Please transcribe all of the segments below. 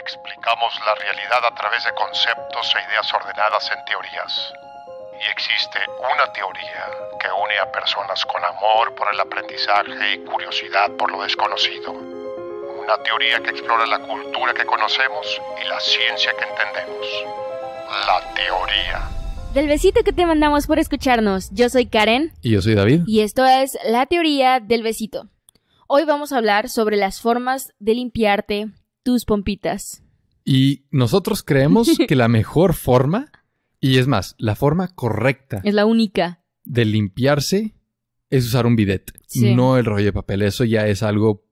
Explicamos la realidad a través de conceptos e ideas ordenadas en teorías. Y existe una teoría que une a personas con amor por el aprendizaje y curiosidad por lo desconocido. Una teoría que explora la cultura que conocemos y la ciencia que entendemos. La teoría. Del besito que te mandamos por escucharnos, yo soy Karen. Y yo soy David. Y esto es La teoría del besito. Hoy vamos a hablar sobre las formas de limpiarte tus pompitas. Y nosotros creemos que la mejor forma, y es más, la forma correcta. Es la única. De limpiarse es usar un bidet, no el rollo de papel. Eso ya es algo,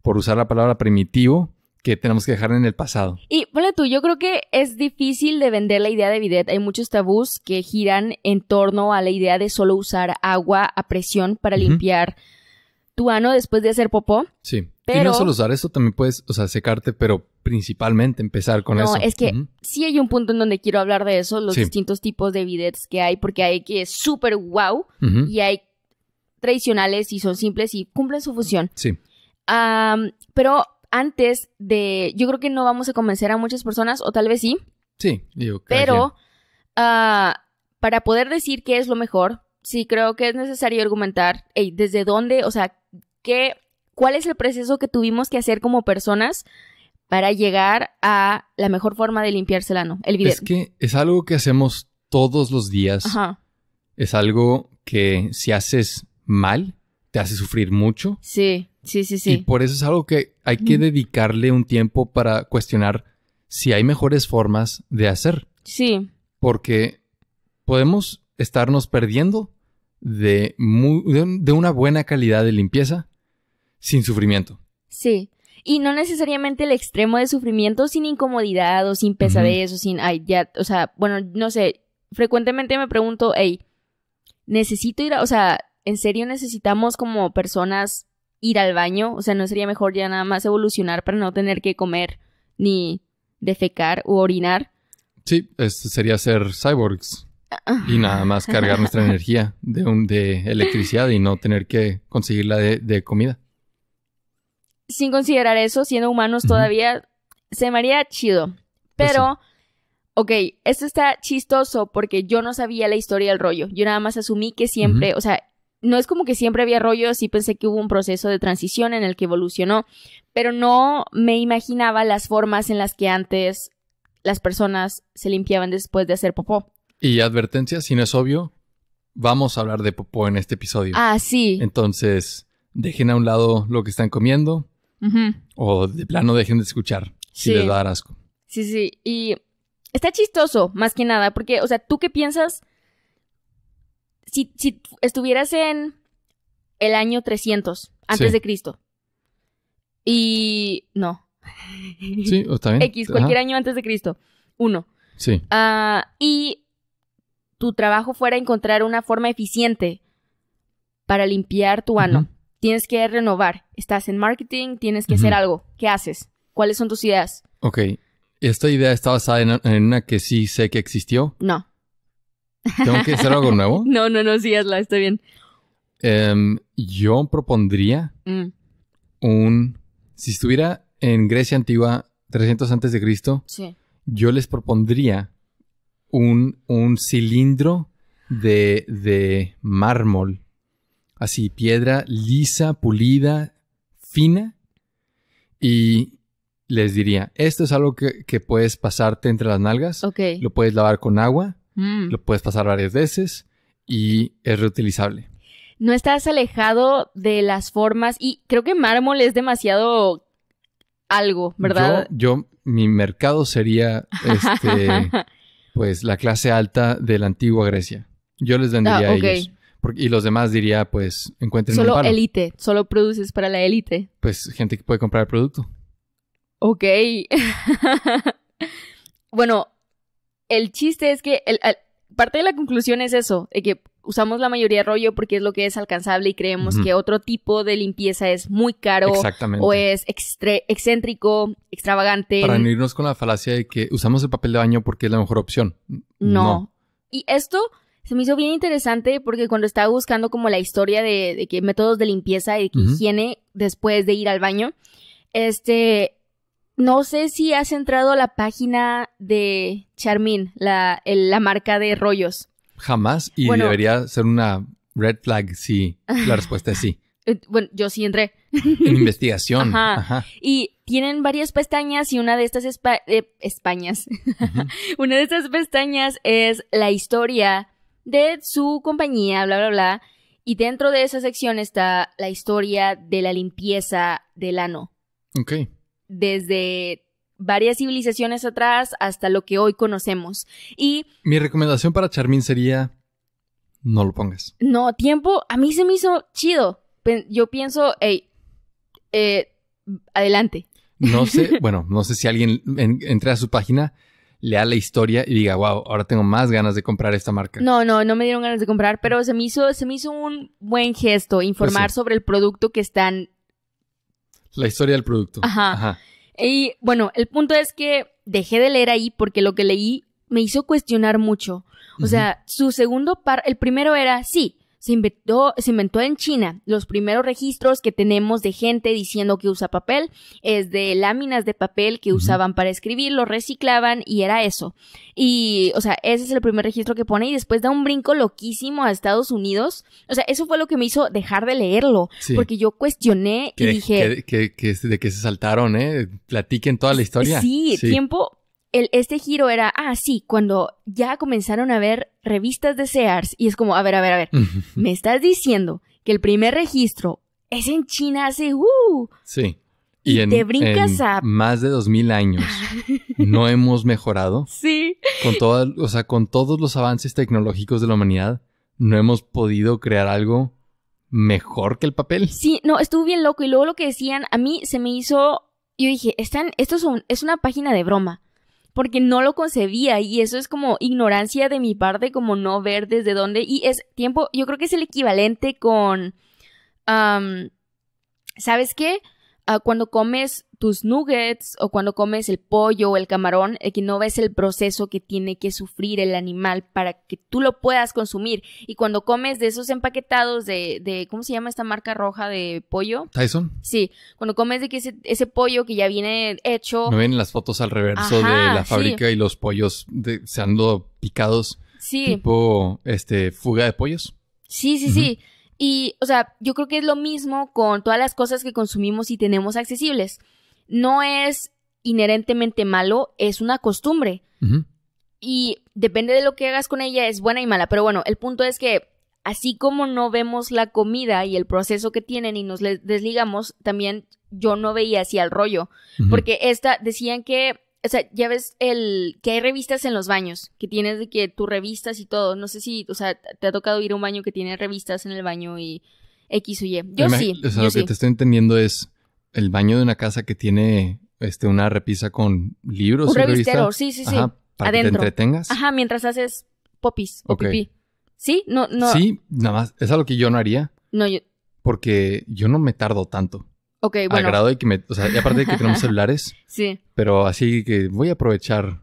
por usar la palabra primitivo, que tenemos que dejar en el pasado. Y ponle tú, yo creo que es difícil de vender la idea de bidet. Hay muchos tabús que giran en torno a la idea de solo usar agua a presión para limpiar tu ano después de hacer popó. Sí. Y no solo usar eso, también puedes, o sea, secarte, pero principalmente empezar con eso. No, es que sí hay un punto en donde quiero hablar de eso, los distintos tipos de bidets que hay, porque hay que es súper wow y hay tradicionales y son simples y cumplen su función. Sí. pero antes de, yo creo que no vamos a convencer a muchas personas, o tal vez sí. Sí, digo. Pero ah, para poder decir qué es lo mejor, sí creo que es necesario argumentar desde dónde, o sea, cuál es el proceso que tuvimos que hacer como personas para llegar a la mejor forma de limpiarse el ano, el Es que es algo que hacemos todos los días. Es algo que si haces mal, te hace sufrir mucho. Sí, sí, sí, sí. Y por eso es algo que hay que dedicarle un tiempo para cuestionar si hay mejores formas de hacer. Sí. Porque podemos estarnos perdiendo de una buena calidad de limpieza sin sufrimiento. Sí. Y no necesariamente el extremo de sufrimiento sin incomodidad o sin pesadez o sin, ay, ya, o sea, bueno, no sé, frecuentemente me pregunto, hey, necesito ir a, o sea, ¿en serio necesitamos como personas ir al baño? O sea, ¿no sería mejor ya nada más evolucionar para no tener que comer ni defecar u orinar? Sí, este sería ser cyborgs ah. y nada más cargar nuestra energía de, de electricidad y no tener que conseguirla de, de comida sin considerar eso, siendo humanos todavía, se me haría chido. Pues pero, ok, esto está chistoso porque yo no sabía la historia del rollo. Yo nada más asumí que siempre, o sea, no es como que siempre había rollo, sí pensé que hubo un proceso de transición en el que evolucionó, pero no me imaginaba las formas en las que antes las personas se limpiaban después de hacer popó. Y advertencia, si no es obvio, vamos a hablar de popó en este episodio. Ah, sí. Entonces, dejen a un lado lo que están comiendo, o de plano dejen de escuchar si les va asco. Sí, sí. Y está chistoso, más que nada, porque, o sea, ¿tú qué piensas? Si, si estuvieras en el año 300 antes de Cristo y... no. Sí, está bien. X, cualquier año antes de Cristo. Uno. Sí. Ah, y tu trabajo fuera encontrar una forma eficiente para limpiar tu ano tienes que renovar. Estás en marketing, tienes que hacer algo. ¿Qué haces? ¿Cuáles son tus ideas? Ok. ¿Esta idea está basada en, una que sí sé que existió? No. ¿Tengo que hacer algo nuevo? no, no, no, sí, hazla, está bien. Em, yo propondría mm. un... Si estuviera en Grecia antigua, 300 antes de Cristo, sí. yo les propondría un, un cilindro de, de mármol así piedra lisa, pulida, fina, y les diría, esto es algo que, puedes pasarte entre las nalgas, lo puedes lavar con agua, mm. lo puedes pasar varias veces y es reutilizable. No estás alejado de las formas y creo que mármol es demasiado algo, ¿verdad? Yo, mi mercado sería este, pues la clase alta de la antigua Grecia. Yo les vendría a ah, ellos y los demás diría, pues, encuentren solo elite. élite, solo produces para la élite. Pues gente que puede comprar el producto. Ok. bueno, el chiste es que parte de la conclusión es eso, de que usamos la mayoría de rollo porque es lo que es alcanzable y creemos que otro tipo de limpieza es muy caro o es excéntrico, extravagante. Para unirnos con la falacia de que usamos el papel de baño porque es la mejor opción. no. Y esto se me hizo bien interesante porque cuando estaba buscando como la historia de, qué métodos de limpieza y de higiene después de ir al baño, este, no sé si has entrado a la página de Charmin, la, marca de rollos. Jamás, y debería ser una red flag si la respuesta es sí. Eh, bueno, yo sí entré. En investigación. Ajá. Y tienen varias pestañas y una de estas es eh, Españas. una de estas pestañas es la historia de su compañía, bla, bla, bla. Y dentro de esa sección está la historia de la limpieza del ano. Ok. Desde varias civilizaciones atrás hasta lo que hoy conocemos. Y. Mi recomendación para Charmín sería. No lo pongas. No, tiempo. A mí se me hizo chido. Yo pienso, hey, eh, adelante. No sé, bueno, no sé si alguien en, a su página lea la historia y diga, wow, ahora tengo más ganas de comprar esta marca. No, no, no me dieron ganas de comprar, pero se me hizo, se me hizo un buen gesto informar sobre el producto que están. La historia del producto. Ajá. Y bueno, el punto es que dejé de leer ahí porque lo que leí me hizo cuestionar mucho. O sea, su segundo par, el primero era, sí, se inventó, se inventó en China. Los primeros registros que tenemos de gente diciendo que usa papel es de láminas de papel que usaban para escribir, lo reciclaban y era eso. Y, o sea, ese es el primer registro que pone y después da un brinco loquísimo a Estados Unidos. O sea, eso fue lo que me hizo dejar de leerlo, porque yo cuestioné y dije... Que, de que se saltaron, ¿eh? Platiquen toda la historia. sí. tiempo el, este giro era, ah, sí, cuando ya comenzaron a ver revistas de Sears y es como, a ver, a ver, a ver, me estás diciendo que el primer registro es en China hace, uh, sí. Y, en, Más de dos mil años. no hemos mejorado. Sí. Con, o sea, con todos los avances tecnológicos de la humanidad, no hemos podido crear algo mejor que el papel. Sí, no, estuvo bien loco. Y luego lo que decían, a mí se me hizo... Yo dije, están, esto es, es una página de broma porque no lo concebía y eso es como ignorancia de mi parte, como no ver desde dónde y es tiempo, yo creo que es el equivalente con, ¿sabes qué? Ah, cuando comes tus nuggets o cuando comes el pollo o el camarón, eh, que no ves el proceso que tiene que sufrir el animal para que tú lo puedas consumir. Y cuando comes de esos empaquetados de, de ¿cómo se llama esta marca roja de pollo? Tyson. Sí, cuando comes de que ese, pollo que ya viene hecho. No ven las fotos al reverso de la fábrica y los pollos de, se picados. Sí. Tipo, este, fuga de pollos. Sí, sí, sí. Y, o sea, yo creo que es lo mismo con todas las cosas que consumimos y tenemos accesibles no es inherentemente malo, es una costumbre. Y depende de lo que hagas con ella, es buena y mala. Pero bueno, el punto es que así como no vemos la comida y el proceso que tienen y nos desligamos, también yo no veía así al rollo. Porque esta, decían que, o sea, ya ves el, que hay revistas en los baños, que tienes de que tus revistas y todo. No sé si, o sea, te ha tocado ir a un baño que tiene revistas en el baño y X o Y. Yo sí. O sea, lo que te estoy entendiendo es el baño de una casa que tiene este, una repisa con libros. Un revistero, sí, sí, sí. Ajá, para que te entretengas. Ajá, mientras haces popis o pipí. Sí, no, no. Sí, nada más. Es algo que yo no haría. No, yo. Porque yo no me tardo tanto. Ok, bueno. Al grado de que me. O sea, aparte de que tenemos celulares. Sí. Pero así que voy a aprovechar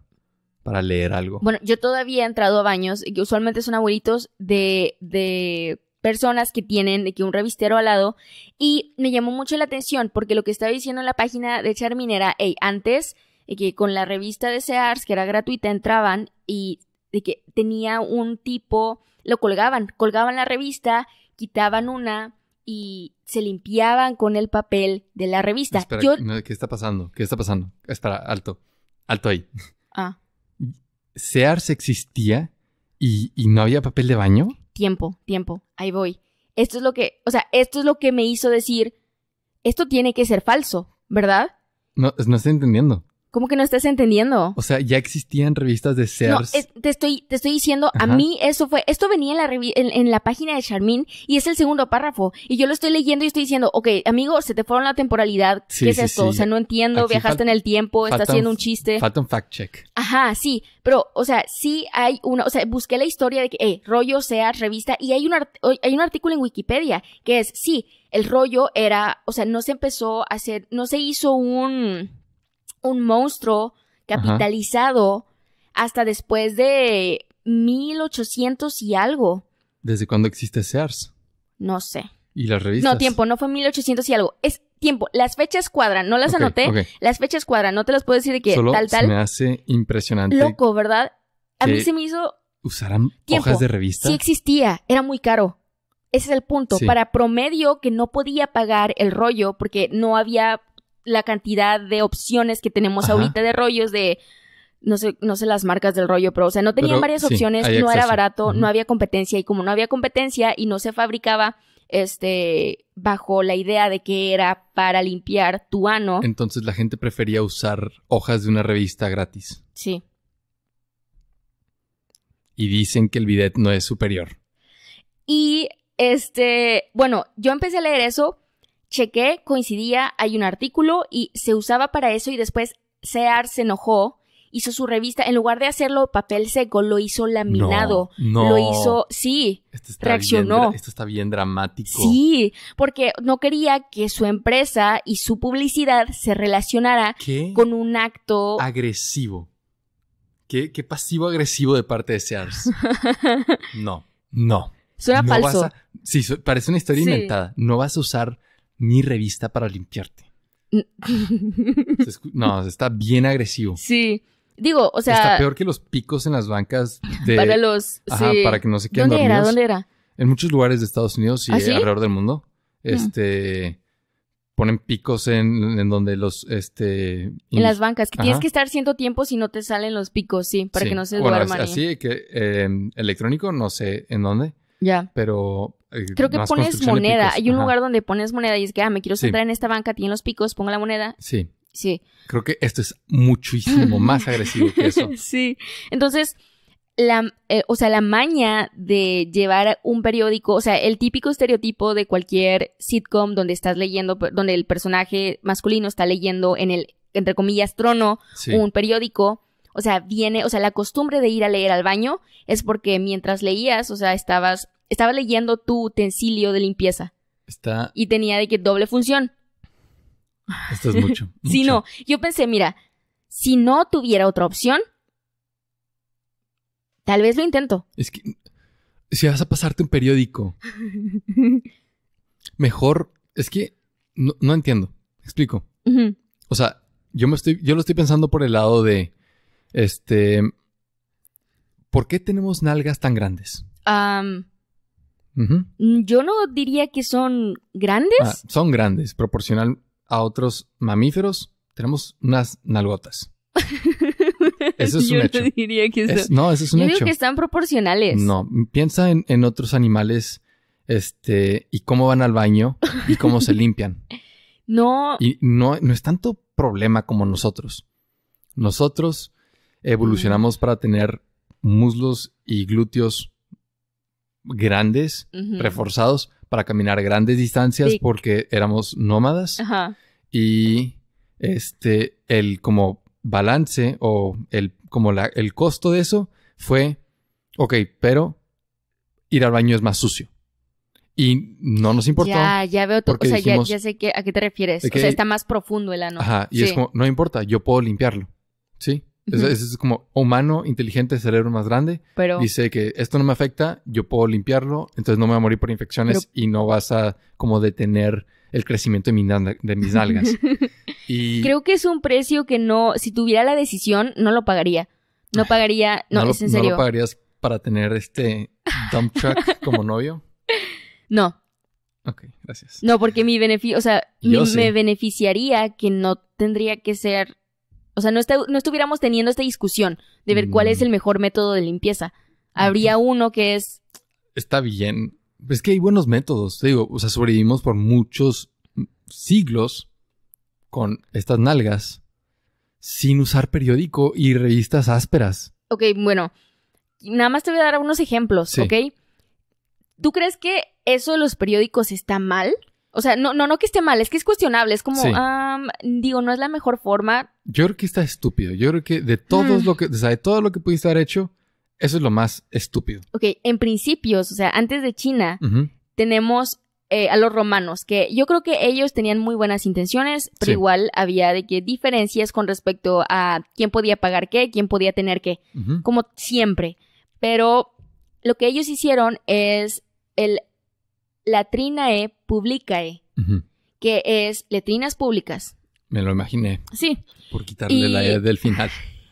para leer algo. Bueno, yo todavía he entrado a baños, que usualmente son abuelitos de, de personas que tienen de que un revistero al lado y me llamó mucho la atención porque lo que estaba diciendo en la página de Charmin era, antes de que con la revista de Sears que era gratuita entraban y de que tenía un tipo, lo colgaban, colgaban la revista, quitaban una y se limpiaban con el papel de la revista. ¿Qué está pasando? ¿Qué está pasando? Espera, alto, alto ahí. Ah. Sears existía y, y no había papel de baño tiempo, tiempo, ahí voy. Esto es lo que, o sea, esto es lo que me hizo decir, esto tiene que ser falso, ¿verdad? No, no estoy entendiendo. ¿Cómo que no estás entendiendo? O sea, ya existían revistas de Sears. te, estoy, te estoy diciendo, a mí eso fue, esto venía en la, en, la página de Charmín y es el segundo párrafo. Y yo lo estoy leyendo y estoy diciendo, ok, amigo, se te fueron la temporalidad. ¿Qué es esto? O sea, no entiendo, viajaste en el tiempo, estás haciendo un chiste. Falta un fact check. Ajá, sí. Pero, o sea, sí hay una, o sea, busqué la historia de que, hey, eh, rollo Sears, revista, y hay un, hay un artículo en Wikipedia que es, sí, el rollo era, o sea, no se empezó a hacer, no se hizo un un monstruo capitalizado hasta después de 1800 y algo. ¿Desde cuándo existe Sears? No sé. ¿Y las revistas? No, tiempo, no fue 1800 y algo. Es tiempo. Las fechas cuadran, no las anoté. Las fechas cuadran, no te las puedo decir de qué. tal, tal. Se me hace impresionante. Loco, ¿verdad? A mí se me hizo. ¿Usarán hojas de revista? Sí existía, era muy caro. Ese es el punto. Para promedio que no podía pagar el rollo porque no había la cantidad de opciones que tenemos ahorita de rollos de no sé, no sé las marcas del rollo, pero o sea, no tenían varias opciones, no era barato, no había competencia y como no había competencia y no se fabricaba este bajo la idea de que era para limpiar tu ano. Entonces la gente prefería usar hojas de una revista gratis. Sí. Y dicen que el bidet no es superior. Y este, bueno, yo empecé a leer eso chequé, coincidía, hay un artículo y se usaba para eso y después Sears se enojó, hizo su revista, en lugar de hacerlo papel seco, lo hizo laminado, no, lo hizo, sí, esto reaccionó. esto está bien dramático. Sí, porque no quería que su empresa y su publicidad se relacionara con un acto agresivo. Qué, pasivo agresivo de parte de Sears. no, no. Suena falso. sí, parece una historia inventada. No vas a usar ni revista para limpiarte. Mm. no, está bien agresivo. Sí. Digo, o sea. Está peor que los picos en las bancas de. Para los. Ajá, para que no se queden ¿Dónde era? ¿Dónde era? En muchos lugares de Estados Unidos y ¿Ah, alrededor del mundo. Ah. Este. Ponen picos en, donde los. Este. En las bancas. Que tienes que estar haciendo tiempo si no te salen los picos, sí, para que no se bueno, duerman. Así que eh, electrónico, no sé en dónde. Ya. Pero. Eh, Creo que pones moneda. Hay un lugar donde pones moneda y es que, ah, me quiero sentar en esta banca, tiene los picos, pongo la moneda. Sí. Sí. Creo que esto es muchísimo más agresivo que eso. sí. Entonces, la, eh, o sea, la maña de llevar un periódico, o sea, el típico estereotipo de cualquier sitcom donde estás leyendo, donde el personaje masculino está leyendo en el, entre comillas, trono, un periódico o sea, viene, o sea, la costumbre de ir a leer al baño es porque mientras leías, o sea, estabas, estaba leyendo tu utensilio de limpieza. Está. Y tenía de que doble función. Esto es mucho. Si no, yo pensé, mira, si no tuviera otra opción, tal vez lo intento. Es que si vas a pasarte un periódico, mejor, es que no, entiendo. Explico. O sea, yo me estoy, yo lo estoy pensando por el lado de este, ¿por qué tenemos nalgas tan grandes? Yo no diría que son grandes. Ah, son grandes, proporcional a otros mamíferos, tenemos unas nalgotas. Eso es un hecho. No, diría que no, eso es un yo Digo que están proporcionales. No, piensa en, en, otros animales este, y cómo van al baño y cómo se limpian. No. Y no, no es tanto problema como nosotros. Nosotros evolucionamos para tener muslos y glúteos grandes, reforzados, para caminar grandes distancias porque éramos nómadas. Ajá. Y este, el como balance o el, como el costo de eso fue, ok, pero ir al baño es más sucio. Y no nos importó. Ya, ya veo otra O sea, ya, sé a qué te refieres. o sea, está más profundo el ano. Ajá, y es como, no importa, yo puedo limpiarlo. ¿Sí? Es, como humano, inteligente, cerebro más grande. Pero, dice que esto no me afecta, yo puedo limpiarlo, entonces no me voy a morir por infecciones y no vas a como detener el crecimiento de, mis nalgas. Creo que es un precio que no, si tuviera la decisión, no lo pagaría. No pagaría, no, es en serio. ¿No lo pagarías para tener este dump truck como novio? No. Ok, gracias. No, porque mi beneficio, o sea, me beneficiaría que no tendría que ser o sea, este, no, estuviéramos teniendo esta discusión de ver cuál es mm. el mejor método de limpieza. Habría uno que es... Está bien. Es que hay buenos métodos, te digo. O sea, sobrevivimos por muchos siglos con estas nalgas sin usar periódico y revistas ásperas. Ok, bueno. Nada más te voy a dar algunos ejemplos, ¿ok? ¿Tú crees que eso de los periódicos está mal? O sea, no, no, no que esté mal, es que es cuestionable. Es como, digo, no es la mejor forma. Yo creo que está estúpido. Yo creo que de todo mm. lo que, o sea, de todo lo que pudiste haber hecho, eso es lo más estúpido. Ok, en principios, o sea, antes de China, tenemos eh, a los romanos, que yo creo que ellos tenían muy buenas intenciones, pero igual había de que diferencias con respecto a quién podía pagar qué, quién podía tener qué, como siempre. Pero lo que ellos hicieron es el Latrinae E uh que es letrinas públicas. Me lo imaginé. Sí. Por quitarle la E del final.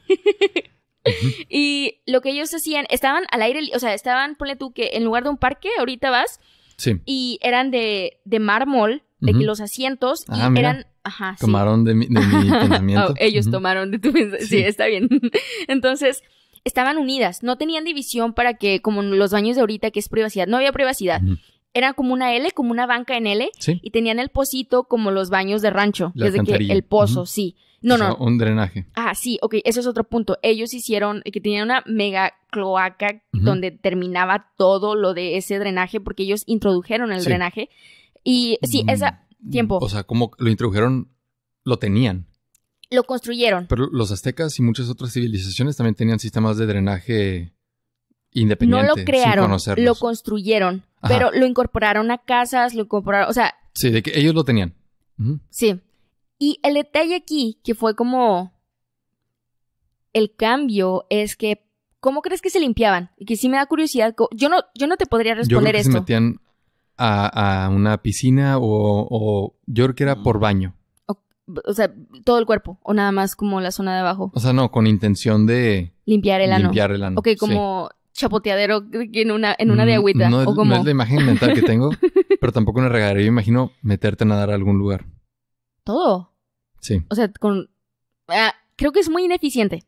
Y lo que ellos hacían, estaban al aire, o sea, estaban, ponle tú que en lugar de un parque, ahorita vas, Sí. Y eran de, de mármol, de que los asientos, ah, eran... Ajá, tomaron de mi, de mi pensamiento. Oh, ellos tomaron de tu pensamiento. Sí. está bien. Entonces, estaban unidas, no tenían división para que, como los baños de ahorita, que es privacidad, no había privacidad era como una L, como una banca en L, y tenían el pocito como los baños de rancho, desde que el pozo, sí. No, no. Un drenaje. Ah, sí, ok, ese es otro punto. Ellos hicieron que tenían una mega cloaca donde terminaba todo lo de ese drenaje porque ellos introdujeron el drenaje. Y sí, mm, esa ese tiempo. O sea, como lo introdujeron, lo tenían. Lo construyeron. Pero los aztecas y muchas otras civilizaciones también tenían sistemas de drenaje independientes. No lo crearon, lo construyeron. Pero lo incorporaron a casas, lo incorporaron, o sea... Sí, de que ellos lo tenían. Sí. Y el detalle aquí, que fue como el cambio, es que, ¿cómo crees que se limpiaban? Y que sí me da curiosidad, yo no, yo no te podría responder eso. Se metían a, una piscina o, o, yo creo que era por baño. O, sea, todo el cuerpo, o nada más como la zona de abajo. O sea, no, con intención de... Limpiar el ano. Limpiar el ano. Ok, como chapoteadero en una, en una de mm, agüita. No, o como... no es la imagen mental que tengo, pero tampoco una regadera. Yo imagino meterte a nadar a algún lugar. ¿Todo? Sí. O sea, con... Ah, creo que es muy ineficiente.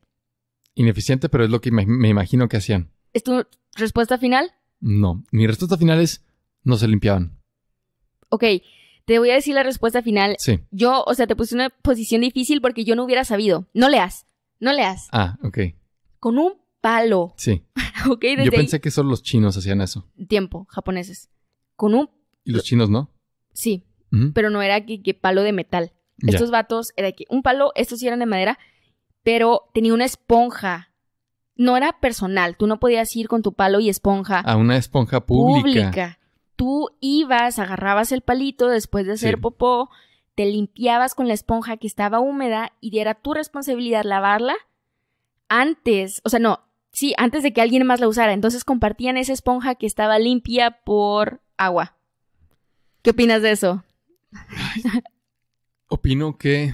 Ineficiente, pero es lo que me imagino que hacían. ¿Es tu respuesta final? No. Mi respuesta final es no se limpiaban. Ok, te voy a decir la respuesta final. Sí. Yo, o sea, te puse una posición difícil porque yo no hubiera sabido. No leas, no leas. Ah, ok. Con un palo. Sí. okay, desde Yo pensé que solo los chinos hacían eso. Tiempo, japoneses. Con un... ¿Y los chinos no? Sí, pero no era que, palo de metal. Estos vatos, era que un palo, estos sí eran de madera, pero tenía una esponja. No era personal, tú no podías ir con tu palo y esponja. A una esponja pública. pública. Tú ibas, agarrabas el palito después de hacer popó, te limpiabas con la esponja que estaba húmeda y era tu responsabilidad lavarla antes, o sea, no, Sí, antes de que alguien más la usara. Entonces compartían esa esponja que estaba limpia por agua. ¿Qué opinas de eso? Opino que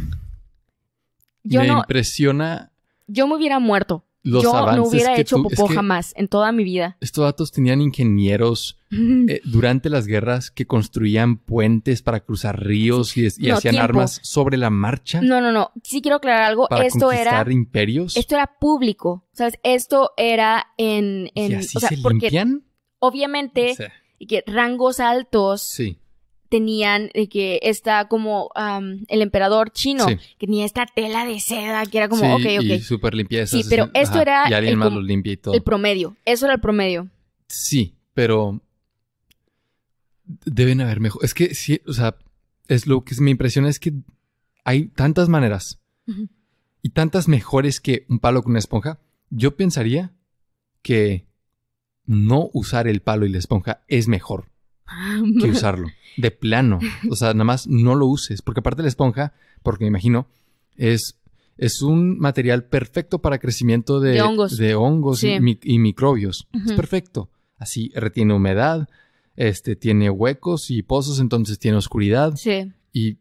me impresiona. Yo me hubiera muerto los Yo avances no hubiera hecho popó jamás en toda mi vida. Estos datos tenían ingenieros eh, durante las guerras que construían puentes para cruzar ríos y, hacían armas sobre la marcha. No, no, no. Sí quiero aclarar algo. esto conquistar era imperios. Esto era público. ¿Sabes? Esto era en, en así se porque obviamente Y que rangos altos. Sí tenían de que está como el emperador chino, que tenía esta tela de seda, que era como, sí, ok, ok. limpieza. Sí, pero esto era y alguien el, más el promedio, eso era el promedio. Sí, pero deben haber mejor. Es que sí, o sea, es lo que me impresiona es que hay tantas maneras y tantas mejores que un palo con una esponja. Yo pensaría que no usar el palo y la esponja es mejor que usarlo. De plano. O sea, nada más no lo uses. Porque aparte la esponja, porque me imagino, es, es un material perfecto para crecimiento de, hongos, y, microbios. Es perfecto. Así retiene humedad, este, tiene huecos y pozos, entonces tiene oscuridad. Y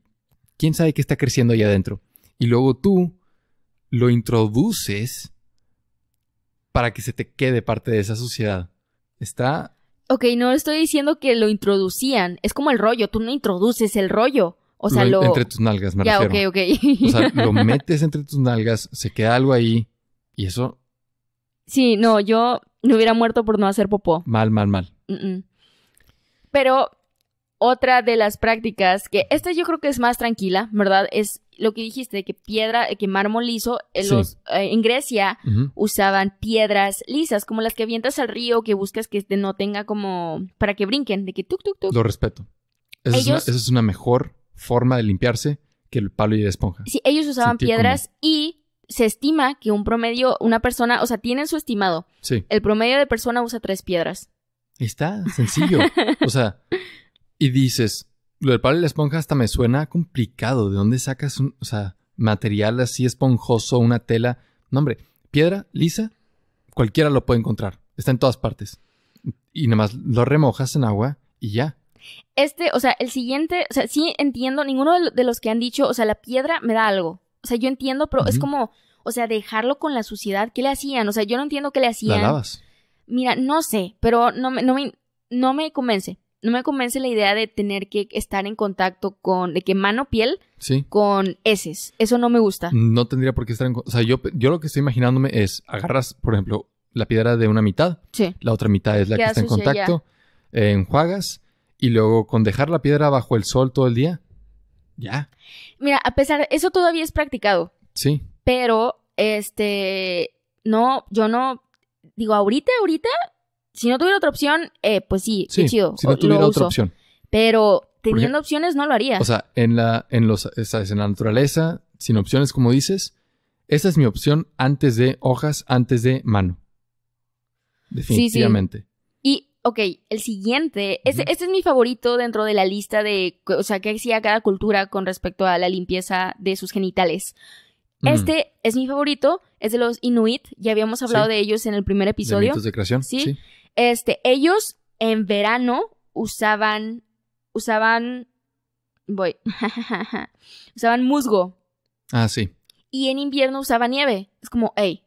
quién sabe qué está creciendo ahí adentro. Y luego tú lo introduces para que se te quede parte de esa suciedad. Está Ok, no estoy diciendo que lo introducían. Es como el rollo. Tú no introduces el rollo. O sea, lo... Entre tus nalgas, me ya, ok, ok. o sea, lo metes entre tus nalgas, se queda algo ahí y eso... Sí, no, yo me hubiera muerto por no hacer popó. Mal, mal, mal. Pero otra de las prácticas que... Esta yo creo que es más tranquila, ¿verdad? Es lo que dijiste, que piedra, eh, que mármol liso, en, eh, los, eh, en Grecia usaban piedras lisas, como las que avientas al río, que buscas que este no tenga como, para que brinquen, de que tuk, tuk, tuk. Lo respeto. Esa, es, una, es, una, mejor forma de limpiarse que el palo y la esponja. Sí, ellos usaban piedras y se estima que un promedio, una persona, o sea, tienen su estimado. Sí. El promedio de persona usa tres piedras. Está sencillo. o sea, y dices, lo del palo y la esponja hasta me suena complicado. ¿De dónde sacas un material así esponjoso, una tela? No, hombre, piedra lisa, cualquiera lo puede encontrar. Está en todas partes. Y nada más lo remojas en agua y ya. Este, o sea, el siguiente, o sea, sí entiendo, ninguno de los que han dicho, o sea, la piedra me da algo. O sea, yo entiendo, pero es como, o sea, dejarlo con la suciedad. ¿Qué le hacían? O sea, yo no entiendo qué le hacían. La Mira, no sé, pero no me, no me, no me convence no me convence la idea de tener que estar en contacto con, de que mano, piel, sí. con heces. Eso no me gusta. No tendría por qué estar en contacto. O sea, yo, yo lo que estoy imaginándome es, agarras, por ejemplo, la piedra de una mitad, sí. la otra mitad es la que está en contacto, enjuagas y luego con dejar la piedra bajo el sol todo el día, ya. Mira, a pesar, eso todavía es practicado. Sí. Pero, este, no, yo no, digo, ahorita, ahorita, si no tuviera otra opción, eh, pues sí, qué chido. Si no tuviera otra opción. Pero teniendo opciones no lo haría. O sea, en la, en los, en la naturaleza, sin opciones, como dices, esa es mi opción antes de hojas, antes de mano. Definitivamente. Y, ok, el siguiente, este, es mi favorito dentro de la lista de, o sea, que hacía cada cultura con respecto a la limpieza de sus genitales. Mm. Este es mi favorito, es de los Inuit, ya habíamos hablado de ellos en el primer episodio. De de creación. sí. Este, ellos en verano usaban, usaban, voy, usaban musgo. Ah, sí. Y en invierno usaba nieve. Es como, hey.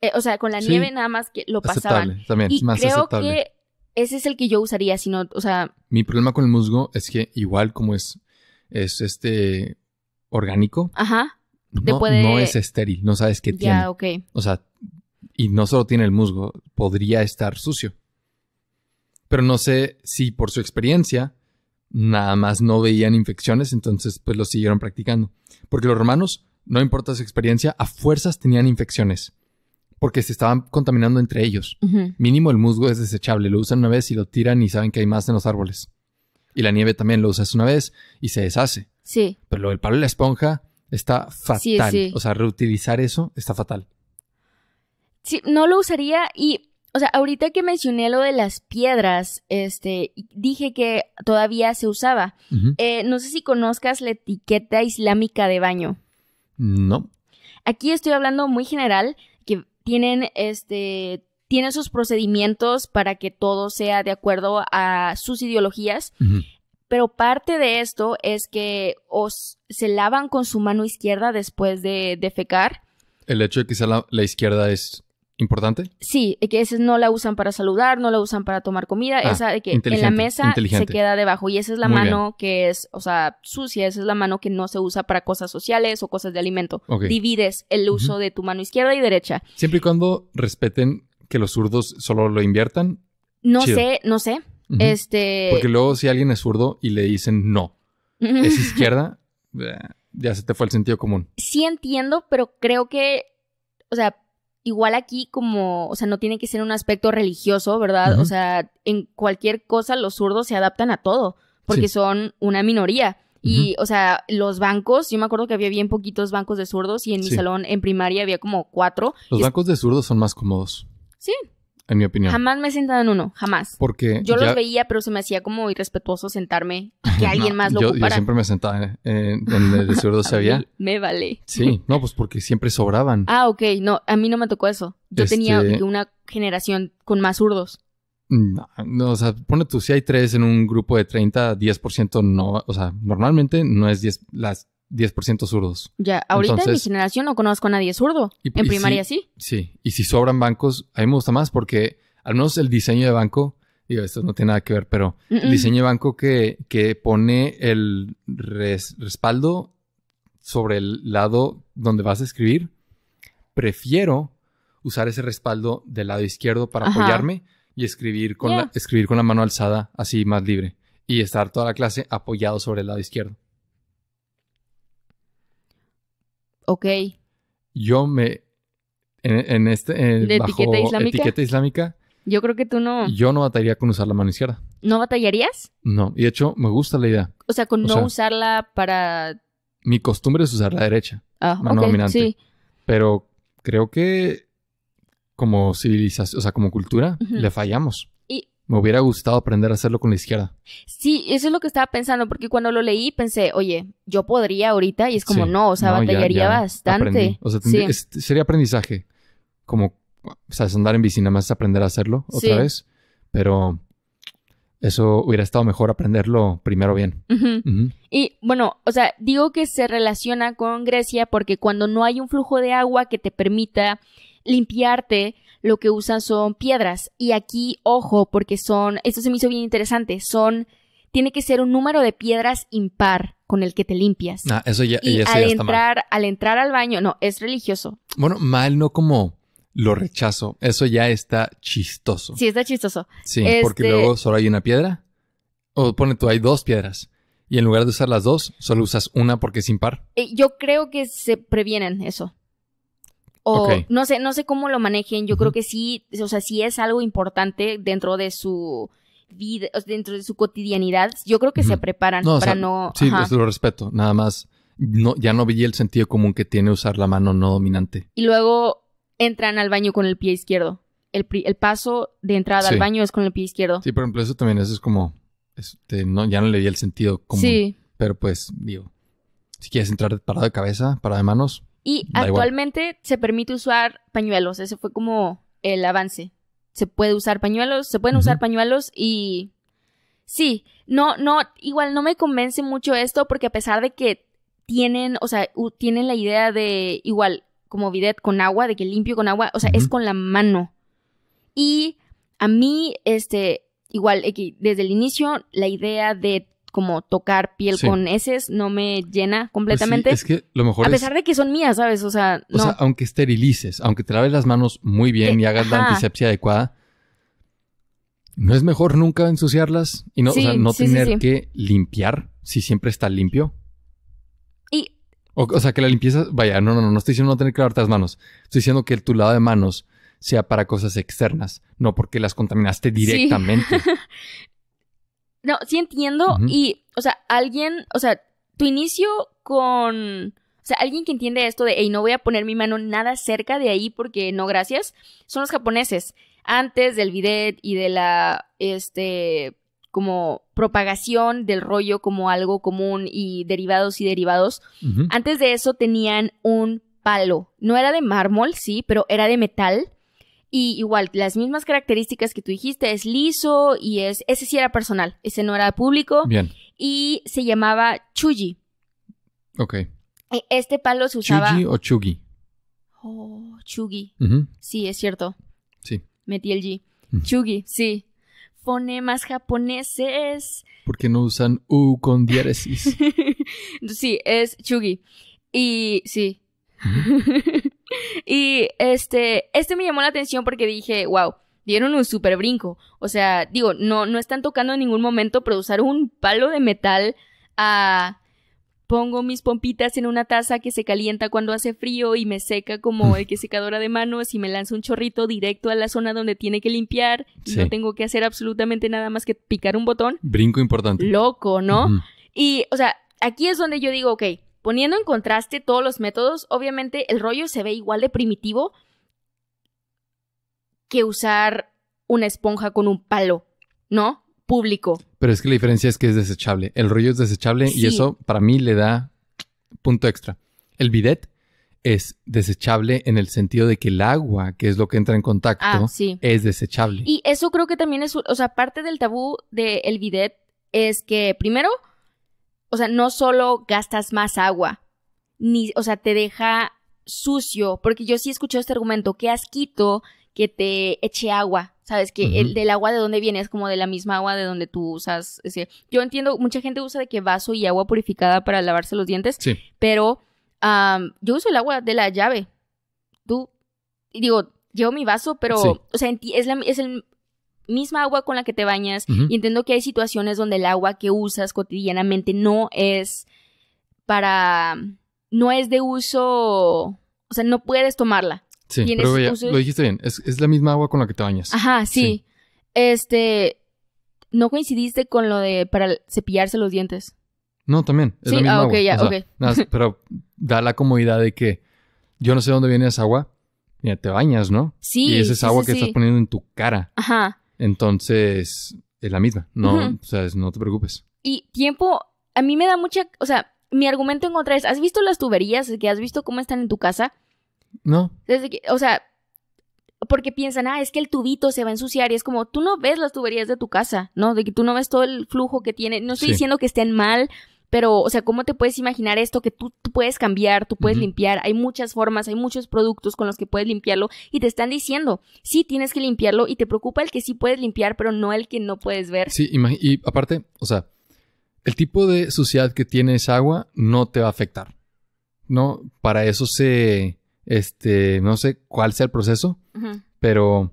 Eh, o sea, con la nieve nada más que lo pasaban. Aceptable, también, es más creo que ese es el que yo usaría, si no, o sea... Mi problema con el musgo es que igual como es, es este orgánico. Ajá. No, es estéril, no sabes qué tiene. Ya, ok. O sea, y no solo tiene el musgo, podría estar sucio. Pero no sé si por su experiencia nada más no veían infecciones, entonces pues lo siguieron practicando. Porque los romanos, no importa su experiencia, a fuerzas tenían infecciones. Porque se estaban contaminando entre ellos. Mínimo el musgo es desechable, lo usan una vez y lo tiran y saben que hay más en los árboles. Y la nieve también lo usas una vez y se deshace. Sí. Pero lo del palo y la esponja está fatal. Sí, sí. O sea, reutilizar eso está fatal sí, no lo usaría y, o sea, ahorita que mencioné lo de las piedras, este, dije que todavía se usaba. Eh, no sé si conozcas la etiqueta islámica de baño. No. Aquí estoy hablando muy general, que tienen, este, tienen sus procedimientos para que todo sea de acuerdo a sus ideologías. Pero parte de esto es que os, se lavan con su mano izquierda después de defecar. El hecho de que sea la izquierda es importante? Sí, que esa no la usan para saludar, no la usan para tomar comida, ah, Esa esa que en la mesa se queda debajo y esa es la mano que es, o sea, sucia, esa es la mano que no se usa para cosas sociales o cosas de alimento. Divides el uso de tu mano izquierda y derecha. Siempre y cuando respeten que los zurdos solo lo inviertan. No sé, no sé. Este Porque luego si alguien es zurdo y le dicen no, es izquierda, eh, ya se te fue el sentido común. Sí entiendo, pero creo que o sea, igual aquí como, o sea, no tiene que ser un aspecto religioso, ¿verdad? O sea, en cualquier cosa los zurdos se adaptan a todo, porque son una minoría. Y, o sea, los bancos, yo me acuerdo que había bien poquitos bancos de zurdos y en mi salón en primaria había como cuatro. Los bancos de zurdos son más cómodos. Sí en mi opinión. Jamás me he sentado en uno, jamás. Porque yo los veía, pero se me hacía como irrespetuoso sentarme que alguien más lo ocupara. Yo siempre me sentaba donde en, donde el había. me vale. Sí, no, pues porque siempre sobraban. Ah, ok, no, a mí no me tocó eso. Yo este, tenía una generación con más zurdos. Mm, no, o sea, pone tú, si hay tres en un grupo de 30, 10% no, o sea, normalmente no es 10, las 10% zurdos. Ya, ahorita en mi generación no conozco a nadie zurdo. en primaria sí, sí, Y si sobran bancos, a mí me gusta más porque al menos el diseño de banco, digo, esto no tiene nada que ver, pero el diseño de banco que, pone el respaldo sobre el lado donde vas a escribir, prefiero usar ese respaldo del lado izquierdo para apoyarme y escribir con, escribir con la mano alzada así más libre y estar toda la clase apoyado sobre el lado izquierdo. Ok. Yo me. En, este. Eh, ¿De etiqueta islámica? Yo creo que tú no. Yo no batallaría con usar la mano izquierda. ¿No batallarías? No. Y de hecho, me gusta la idea. O sea, con no usarla para. Mi costumbre es usar la derecha. Ah, mano dominante. Sí. Pero creo que como civilización, o sea, como cultura, le fallamos. Me hubiera gustado aprender a hacerlo con la izquierda. Sí, eso es lo que estaba pensando, porque cuando lo leí pensé, oye, yo podría ahorita, y es como, no, o sea, batallaría bastante. O sea, sería aprendizaje. Como, o sea, es andar en bici, nada más aprender a hacerlo otra vez. Pero eso hubiera estado mejor aprenderlo primero bien. Y bueno, o sea, digo que se relaciona con Grecia porque cuando no hay un flujo de agua que te permita limpiarte lo que usan son piedras. Y aquí, ojo, porque son, esto se me hizo bien interesante, son, tiene que ser un número de piedras impar con el que te limpias. Ah, eso ya, y al entrar, al entrar al baño, no, es religioso. Bueno, mal no como lo rechazo. Eso ya está chistoso. Sí, está chistoso. Sí, porque luego solo hay una piedra. O pone tú, hay dos piedras. Y en lugar de usar las dos, solo usas una porque es impar. Eh, yo creo que se previenen eso. O no sé, no sé cómo lo manejen. Yo creo que sí, o sea, sí es algo importante dentro de su vida, dentro de su cotidianidad. Yo creo que se preparan para no. Sí, ajá. lo respeto. Nada más. No, ya no vi el sentido común que tiene usar la mano no dominante. Y luego entran al baño con el pie izquierdo. El, paso de entrada al baño es con el pie izquierdo. Sí, por ejemplo, eso también eso es como. Este, no, ya no le vi el sentido común. Sí. Pero pues, digo. Si quieres entrar parado de cabeza, parado de manos, y actualmente se permite usar pañuelos, ese fue como el avance. Se puede usar pañuelos, se pueden usar pañuelos y sí, no, no, igual no me convence mucho esto porque a pesar de que tienen, o sea, tienen la idea de igual como Videt, con agua, de que limpio con agua, o sea, es con la mano. Y a mí, este, igual, desde el inicio, la idea de como tocar piel con heces no me llena pues completamente. es que lo mejor A pesar de que son mías, ¿sabes? O sea, no. O sea, aunque esterilices, aunque te laves las manos muy bien y hagas la antisepsia adecuada, ¿no es mejor nunca ensuciarlas y no, no tener que limpiar si siempre está limpio? Y... O, sea, que la limpieza... Vaya, no, no, no, no estoy diciendo no tener que lavarte las manos. Estoy diciendo que tu lado de manos sea para cosas externas, no porque las contaminaste directamente. Sí. No, sí entiendo y, o sea, alguien, o sea, tu inicio con... O sea, alguien que entiende esto de, y no voy a poner mi mano nada cerca de ahí porque no, gracias, son los japoneses. Antes del bidet y de la, este, como propagación del rollo como algo común y derivados y derivados, antes de eso tenían un palo. No era de mármol, sí, pero era de metal y igual, las mismas características que tú dijiste, es liso y es, ese sí era personal, ese no era público. Bien. Y se llamaba Chuji. Ok. E, este palo se usaba... Chuji o Chugi. Oh, Chugi. Sí, es cierto. Sí. Metí el G. Chugi, sí. Fonemas japoneses. porque no usan U con diéresis? sí, es Chugi. Y sí. y este, este me llamó la atención porque dije, wow, dieron un super brinco. O sea, digo, no, no están tocando en ningún momento, pero usar un palo de metal a pongo mis pompitas en una taza que se calienta cuando hace frío y me seca como el que secadora de manos y me lanza un chorrito directo a la zona donde tiene que limpiar y no tengo que hacer absolutamente nada más que picar un botón. Brinco importante. Loco, ¿no? Y, o sea, aquí es donde yo digo, ok, Poniendo en contraste todos los métodos, obviamente el rollo se ve igual de primitivo que usar una esponja con un palo, ¿no? Público. Pero es que la diferencia es que es desechable. El rollo es desechable y eso para mí le da punto extra. El bidet es desechable en el sentido de que el agua, que es lo que entra en contacto, ah, es desechable. Y eso creo que también es, o sea, parte del tabú del bidet es que primero o sea, no solo gastas más agua, ni, o sea, te deja sucio, porque yo sí he escuchado este argumento, que asquito que te eche agua, ¿sabes? Que el del agua de donde viene es como de la misma agua de donde tú usas. yo entiendo, mucha gente usa de que vaso y agua purificada para lavarse los dientes, sí. pero yo uso el agua de la llave. Tú, digo, llevo mi vaso, pero, o sea, es el misma agua con la que te bañas. Y entiendo que hay situaciones donde el agua que usas cotidianamente no es para. no es de uso. O sea, no puedes tomarla. Sí, pero ya, lo dijiste bien. Es, la misma agua con la que te bañas. Ajá, sí. Este. No coincidiste con lo de para cepillarse los dientes. No, también. Es sí, la misma ah, ok, ya, ok. pero da la comodidad de que yo no sé dónde viene esa agua. Mira, te bañas, ¿no? Sí. Y esa es agua que estás poniendo en tu cara. Ajá. Entonces, es la misma. No, o sea, no te preocupes. Y tiempo, a mí me da mucha, o sea, mi argumento en contra es, ¿has visto las tuberías? que ¿Has visto cómo están en tu casa? No. Desde que, o sea, porque piensan, ah, es que el tubito se va a ensuciar y es como, tú no ves las tuberías de tu casa, ¿no? De que tú no ves todo el flujo que tiene. No estoy diciendo que estén mal, pero, o sea, ¿cómo te puedes imaginar esto? Que tú, puedes cambiar, tú puedes limpiar. Hay muchas formas, hay muchos productos con los que puedes limpiarlo y te están diciendo, sí tienes que limpiarlo y te preocupa el que sí puedes limpiar, pero no el que no puedes ver. Sí, y aparte, o sea, el tipo de suciedad que tiene esa agua no te va a afectar. No, para eso se, este, no sé cuál sea el proceso, pero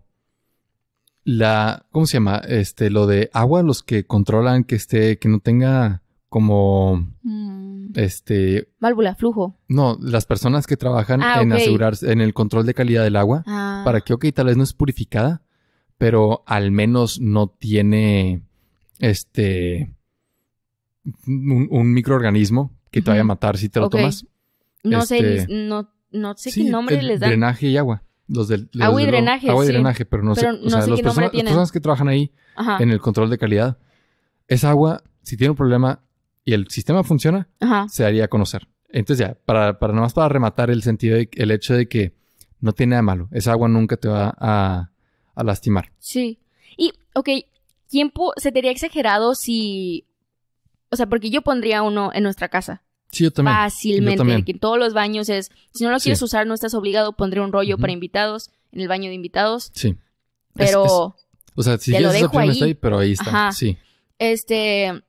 la, ¿cómo se llama? Este, lo de agua, los que controlan que esté, que no tenga como mm. este válvula flujo. No, las personas que trabajan ah, en asegurarse en el control de calidad del agua ah. para que ok, tal vez no es purificada, pero al menos no tiene este un, microorganismo que te vaya a matar si te lo tomas. No sé, este, no, no sé qué nombre les da. Drenaje y agua. Los del, agua y drenaje. Agua y drenaje, pero no sé. O sea, las personas, que trabajan ahí en el control de calidad, esa agua, si tiene un problema, y el sistema funciona, se daría a conocer. Entonces ya, para, para más para rematar el sentido, de, el hecho de que no tiene nada malo, esa agua nunca te va a, lastimar. Sí. Y, ok, tiempo se te haría exagerado si, o sea, porque yo pondría uno en nuestra casa. Sí, yo también. Fácilmente, en todos los baños es, si no lo quieres usar, no estás obligado, pondré un rollo para invitados, en el baño de invitados. Sí. Pero... o sea, si lo dejo ahí, pero ahí está, sí. Este,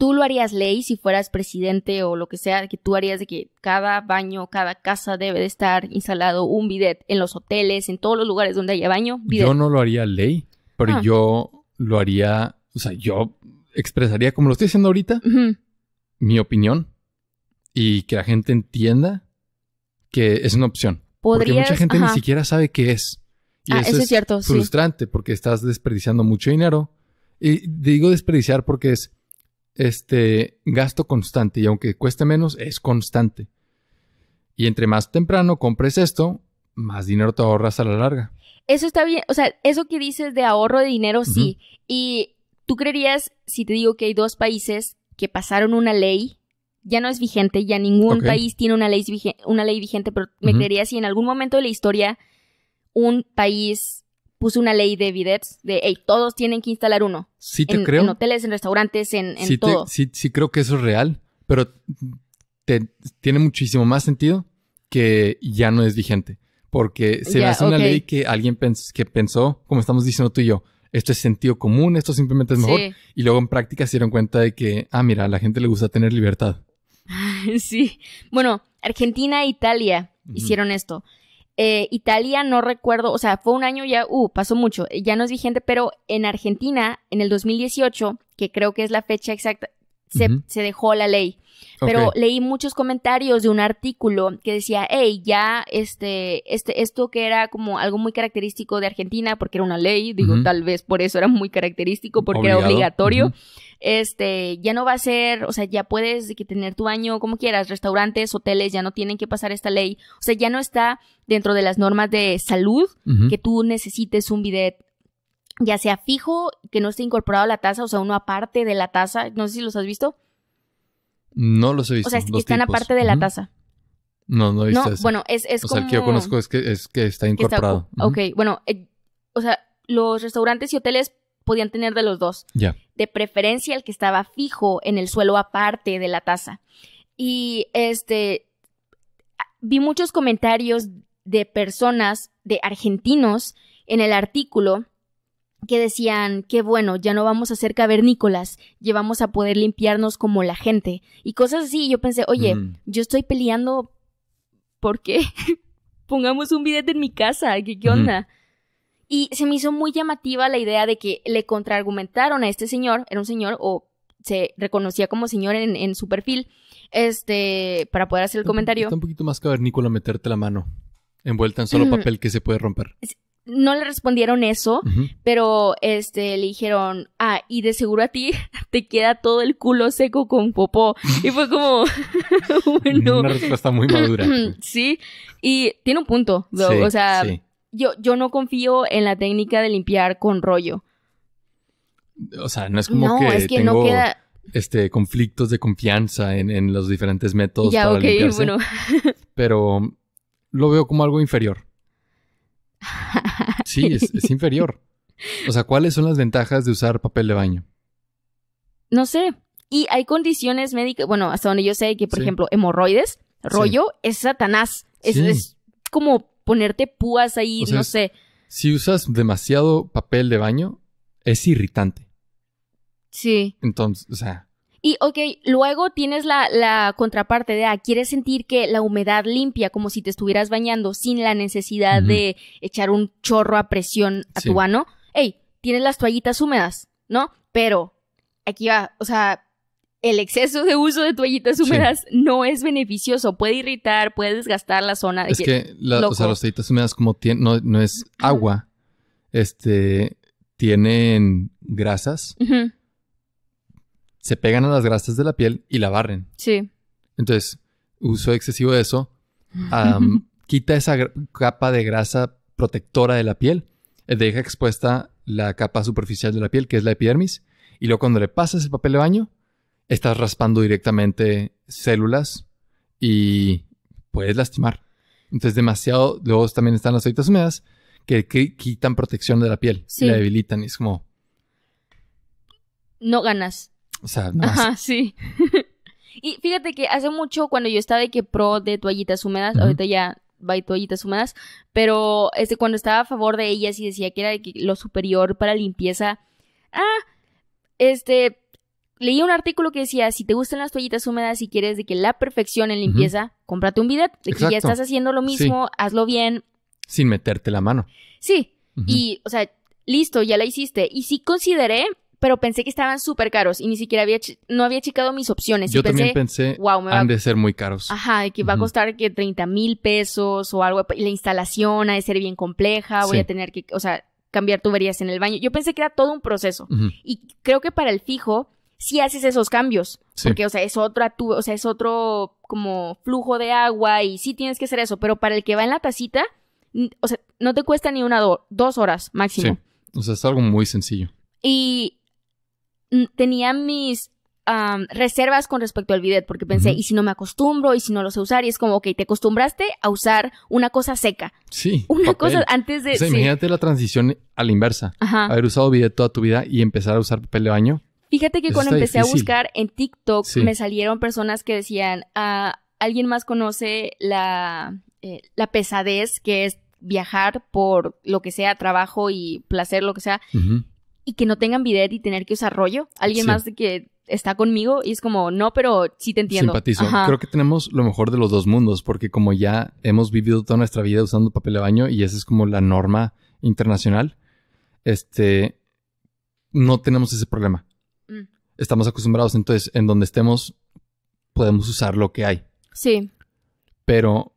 tú lo harías ley si fueras presidente o lo que sea, que tú harías de que cada baño, cada casa debe de estar instalado un bidet en los hoteles, en todos los lugares donde haya baño. Yo no lo haría ley, pero ah. yo lo haría, o sea, yo expresaría como lo estoy haciendo ahorita, mi opinión y que la gente entienda que es una opción. Porque mucha gente ni siquiera sabe qué es. Y ah, eso, es, cierto, frustrante porque estás desperdiciando mucho dinero. Y digo desperdiciar porque es este gasto constante y aunque cueste menos, es constante. Y entre más temprano compres esto, más dinero te ahorras a la larga. Eso está bien, o sea, eso que dices de ahorro de dinero, sí. Y tú creerías, si te digo que hay dos países que pasaron una ley, ya no es vigente, ya ningún país tiene una ley, una ley vigente, pero me creerías si en algún momento de la historia un país puso una ley de bidets de, hey, todos tienen que instalar uno. Sí te creo. En hoteles, en restaurantes, en, sí todo. sí, sí creo que eso es real, pero tiene muchísimo más sentido que ya no es vigente. Porque se en hace una ley que alguien que pensó, como estamos diciendo tú y yo, esto es sentido común, esto simplemente es mejor. Y luego en práctica se dieron cuenta de que, ah, mira, a la gente le gusta tener libertad. sí. Bueno, Argentina e Italia hicieron esto. Eh, Italia, no recuerdo, o sea, fue un año ya, uh, pasó mucho, ya no es vigente, pero en Argentina, en el 2018, que creo que es la fecha exacta, se, dejó la ley. Pero leí muchos comentarios de un artículo que decía, hey, ya este, este, esto que era como algo muy característico de Argentina, porque era una ley, digo, tal vez por eso era muy característico, porque era obligatorio. Este, ya no va a ser, o sea, ya puedes que tener tu baño como quieras, restaurantes, hoteles, ya no tienen que pasar esta ley. O sea, ya no está dentro de las normas de salud que tú necesites un bidet ya sea fijo, que no esté incorporado a la taza, o sea, uno aparte de la taza. no sé si los has visto. No los he visto. O sea, están aparte de la taza. No, no he visto no, Bueno, es, es o sea, el que yo conozco es que, está incorporado. ok, bueno, eh, o sea, los restaurantes y hoteles podían tener de los dos. Ya. De preferencia el que estaba fijo en el suelo aparte de la taza. Y este, vi muchos comentarios de personas, de argentinos, en el artículo que decían qué bueno, ya no vamos a ser cavernícolas, ya vamos a poder limpiarnos como la gente y cosas así. yo pensé, oye, mm. yo estoy peleando ¿por qué? pongamos un bidete en mi casa, ¿qué, onda? Y se me hizo muy llamativa la idea de que le contraargumentaron a este señor, era un señor o se reconocía como señor en, su perfil, este, para poder hacer el comentario. Está un poquito más cavernícola meterte la mano envuelta en solo papel que se puede romper no le respondieron eso, pero este le dijeron, ah, y de seguro a ti te queda todo el culo seco con popó. Y fue como, bueno. Una respuesta muy madura. sí, y tiene un punto, o sea, yo, yo no confío en la técnica de limpiar con rollo. O sea, no es como que, tengo... este, conflictos de confianza en, los diferentes métodos ya, para bueno. pero lo veo como algo inferior. Sí, es, inferior. O sea, ¿cuáles son las ventajas de usar papel de baño? No sé. Y hay condiciones médicas, bueno, hasta donde yo sé que, por ejemplo, hemorroides, rollo, es satanás. Es, como ponerte púas ahí, no sé. Si usas demasiado papel de baño, es irritante. Sí. Entonces, o sea, y ok, luego tienes la, contraparte de, a ah, quieres sentir que la humedad limpia, como si te estuvieras bañando, sin la necesidad de echar un chorro a presión a tu mano. Ey, tienes las toallitas húmedas, ¿no? Pero aquí va, o sea, el exceso de uso de toallitas húmedas no es beneficioso. Puede irritar, puede desgastar la zona. De es que, o sea, las toallitas húmedas como tienen, no, es agua, este, tienen grasas se pegan a las grasas de la piel y la barren. Sí. Entonces, uso excesivo de eso quita esa capa de grasa protectora de la piel, eh, deja expuesta la capa superficial de la piel, que es la epidermis, y luego cuando le pasas el papel de baño, estás raspando directamente células y puedes lastimar. Entonces, demasiado, luego también están las aceitas húmedas que quitan protección de la piel, la debilitan y es como... No ganas. O sea, Ajá, sí. y fíjate que hace mucho cuando yo estaba de que pro de toallitas húmedas, ahorita ya y toallitas húmedas, pero este cuando estaba a favor de ellas y decía que era lo superior para limpieza, ah, este leí un artículo que decía, si te gustan las toallitas húmedas y quieres de que la perfección en limpieza, cómprate un bidet, que ya estás haciendo lo mismo, hazlo bien sin meterte la mano. Sí, y o sea, listo, ya la hiciste y sí consideré pero pensé que estaban súper caros y ni siquiera había, no había checado mis opciones. Yo también pensé, wow, me han de ser muy caros. Ajá, y que va a costar que 30 mil pesos o algo, Y la instalación ha de ser bien compleja, voy a tener que, o sea, cambiar tuberías en el baño. Yo pensé que era todo un proceso y creo que para el fijo sí haces esos cambios, sí. porque, o sea, es otro, o sea, es otro como flujo de agua y sí tienes que hacer eso, pero para el que va en la tacita, o sea, no te cuesta ni una, dos horas máximo. O sea, es algo muy sencillo. Y tenía mis reservas con respecto al bidet, porque pensé, ¿y si no me acostumbro? ¿Y si no lo sé usar? Y es como, ok, te acostumbraste a usar una cosa seca. Sí. Una cosa antes de... imagínate la transición a la inversa. Ajá. Haber usado bidet toda tu vida y empezar a usar papel de baño. Fíjate que cuando empecé a buscar en TikTok, me salieron personas que decían, ah, alguien más conoce eh, la, pesadez que es viajar por lo que sea, trabajo y placer, lo que sea, Ajá y que no tengan bidet y tener que usar rollo. Alguien más que está conmigo y es como, no, pero sí te entiendo. Simpatizo. Creo que tenemos lo mejor de los dos mundos porque como ya hemos vivido toda nuestra vida usando papel de baño y esa es como la norma internacional, este, no tenemos ese problema. Mm. Estamos acostumbrados, entonces, en donde estemos, podemos usar lo que hay. Sí. Pero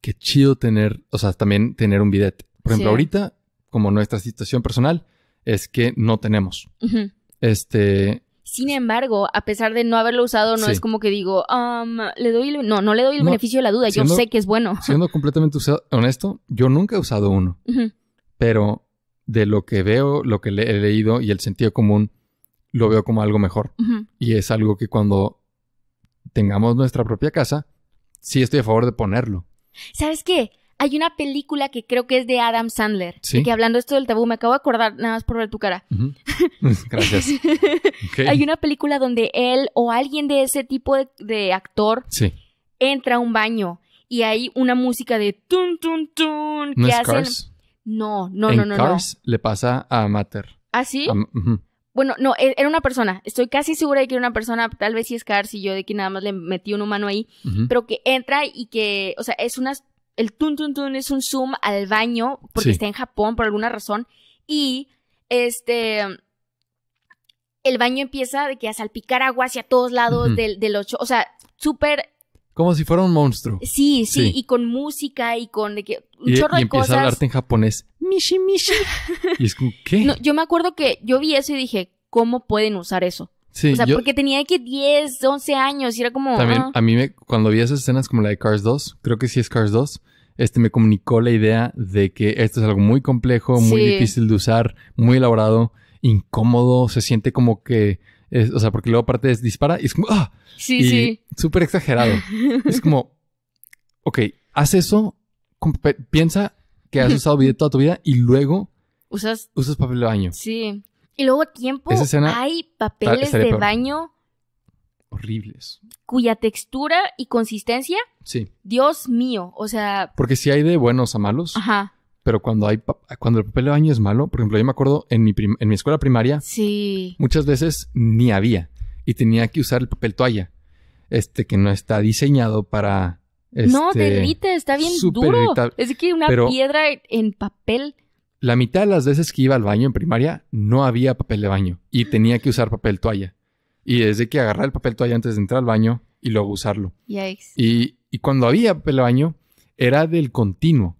qué chido tener, o sea, también tener un bidet. Por ejemplo, ahorita, como nuestra situación personal, es que no tenemos. Este. Sin embargo, a pesar de no haberlo usado, no es como que digo, um, le doy, no, no le doy el beneficio de la duda. yo sé que es bueno. Siendo completamente honesto, yo nunca he usado uno. Pero de lo que veo, lo que he leído y el sentido común, lo veo como algo mejor. Y es algo que cuando tengamos nuestra propia casa, sí estoy a favor de ponerlo. ¿Sabes qué? Hay una película que creo que es de Adam Sandler. ¿Sí? que hablando esto del tabú, me acabo de acordar, nada más por ver tu cara. Gracias. Hay una película donde él o alguien de ese tipo de, actor entra a un baño y hay una música de tun, tun, tun. ¿No No, no, no, Cars le pasa a Mater. ¿Ah, sí? Bueno, no, e, era una persona. Estoy casi segura de que era una persona, tal vez si es Cars y yo, de que nada más le metí un humano ahí, pero que entra y que, o sea, es unas el tun tun tun es un zoom al baño porque está en Japón por alguna razón y este el baño empieza de que a salpicar agua hacia todos lados del, ocho, o sea, súper como si fuera un monstruo. Sí, sí, y con música y con de que, un chorro de cosas. Y empieza a hablarte en japonés. Mishi, mishi. y es ¿qué? yo me acuerdo que yo vi eso y dije, ¿cómo pueden usar eso? Sí, o sea, porque tenía que 10, 11 años y era como... También, ah. a mí me, cuando vi esas escenas como la de Cars 2, creo que sí es Cars 2, este me comunicó la idea de que esto es algo muy complejo, muy difícil de usar, muy elaborado, incómodo, se siente como que... Es, o sea, porque luego aparte es dispara y es como... ¡Ah! Sí, sí. Súper exagerado. es como... Ok, haz eso, piensa que has usado video toda tu vida y luego... Usas... Usas papel de baño. Sí. Y luego a tiempo hay papeles de baño horribles. Cuya textura y consistencia. Sí. Dios mío, o sea. Porque si hay de buenos a malos. Ajá. Pero cuando hay cuando el papel de baño es malo, por ejemplo, yo me acuerdo en mi, en mi escuela primaria. Sí. Muchas veces ni había y tenía que usar el papel toalla, este que no está diseñado para. no, derrite. Este, está bien duro. Es que una piedra en papel. La mitad de las veces que iba al baño en primaria no había papel de baño y tenía que usar papel toalla. Y desde que agarrar el papel toalla antes de entrar al baño y luego usarlo. Y, y cuando había papel de baño era del continuo.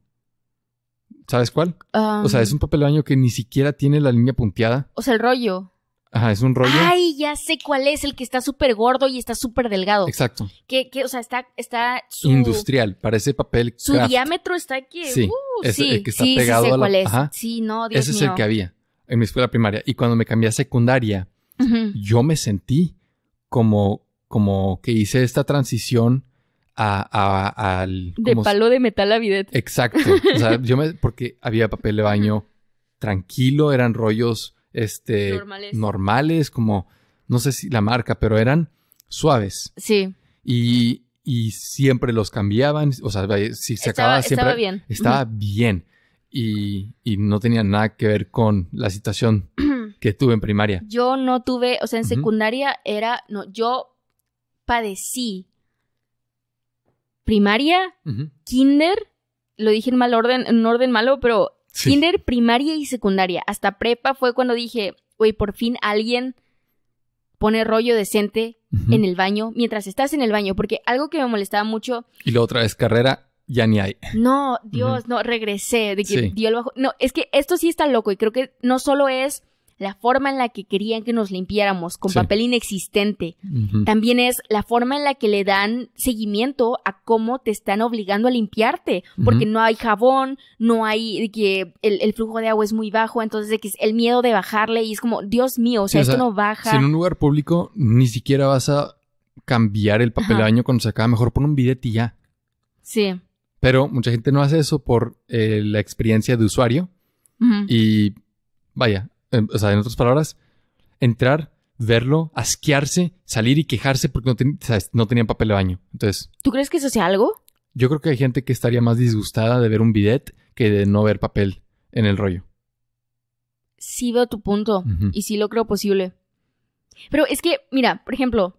¿Sabes cuál? Um, o sea, es un papel de baño que ni siquiera tiene la línea punteada. O sea, el rollo. Ajá, es un rollo. Ay, ya sé cuál es, el que está súper gordo y está súper delgado. Exacto. Que, o sea, está, está industrial, parece papel. Su diámetro está aquí. Sí, uh, sí, el que está sí, pegado sí, sé cuál es. Sí, no, Dios Ese es el que había en mi escuela primaria. Y cuando me cambié a secundaria, yo me sentí como, como que hice esta transición a, a, al... de palo de metal a bidet. Exacto. O sea, yo me... Porque había papel de baño tranquilo, eran rollos este, normales. como, no sé si la marca, pero eran suaves. Sí. Y, siempre los cambiaban, o sea, si se acababa siempre... Estaba bien. Estaba bien. Y, no tenía nada que ver con la situación que tuve en primaria. Yo no tuve, o sea, en secundaria era, no, yo padecí primaria, kinder, lo dije en mal orden, en un orden malo, pero Kinder, primaria y secundaria. Hasta prepa fue cuando dije, güey, por fin alguien pone rollo decente en el baño mientras estás en el baño, porque algo que me molestaba mucho. Y la otra vez carrera, ya ni hay. No, Dios, no, regresé, de que dio el bajo. No, es que esto sí está loco y creo que no solo es la forma en la que querían que nos limpiáramos con papel inexistente. También es la forma en la que le dan seguimiento a cómo te están obligando a limpiarte, porque no hay jabón, no hay que el, flujo de agua es muy bajo, entonces el miedo de bajarle y es como, Dios mío, o sea, esto no baja. Si en un lugar público ni siquiera vas a cambiar el papel de baño cuando se acaba, mejor pon un bidet y ya. Sí. Pero mucha gente no hace eso por eh, la experiencia de usuario. Y vaya, Em, o sea, en otras palabras, entrar, verlo, asquearse, salir y quejarse porque no, no tenían papel de baño. Entonces. ¿Tú crees que eso sea algo? Yo creo que hay gente que estaría más disgustada de ver un bidet que de no ver papel en el rollo. Sí veo tu punto y sí lo creo posible. Pero es que, mira, por ejemplo,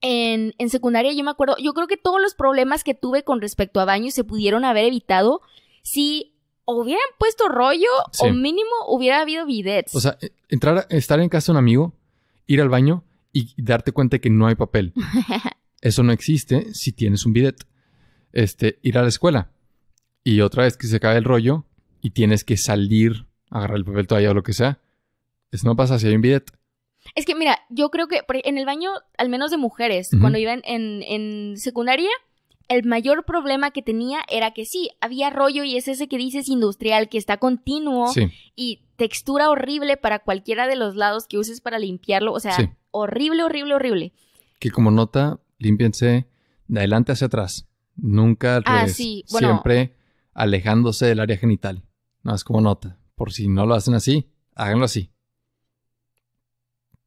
en, en, secundaria yo me acuerdo, yo creo que todos los problemas que tuve con respecto a baños se pudieron haber evitado si o hubieran puesto rollo o mínimo hubiera habido bidets. O sea, eh, entrar, estar en casa de un amigo, ir al baño y darte cuenta de que no hay papel. Eso no existe si tienes un bidet. Este, ir a la escuela y otra vez que se cae el rollo y tienes que salir, agarrar el papel todavía o lo que sea. Eso no pasa si hay un bidet. Es que mira, yo creo que e, en el baño, al menos de mujeres, cuando iban en, en secundaria, el mayor problema que tenía era que sí, había rollo y es ese que dices industrial, que está continuo sí. y textura horrible para cualquiera de los lados que uses para limpiarlo. O sea, horrible, horrible, horrible. Que como nota, límpiense de adelante hacia atrás. Nunca al ah, Sí. Bueno, Siempre alejándose del área genital. No, es como nota. Por si no lo hacen así, háganlo así.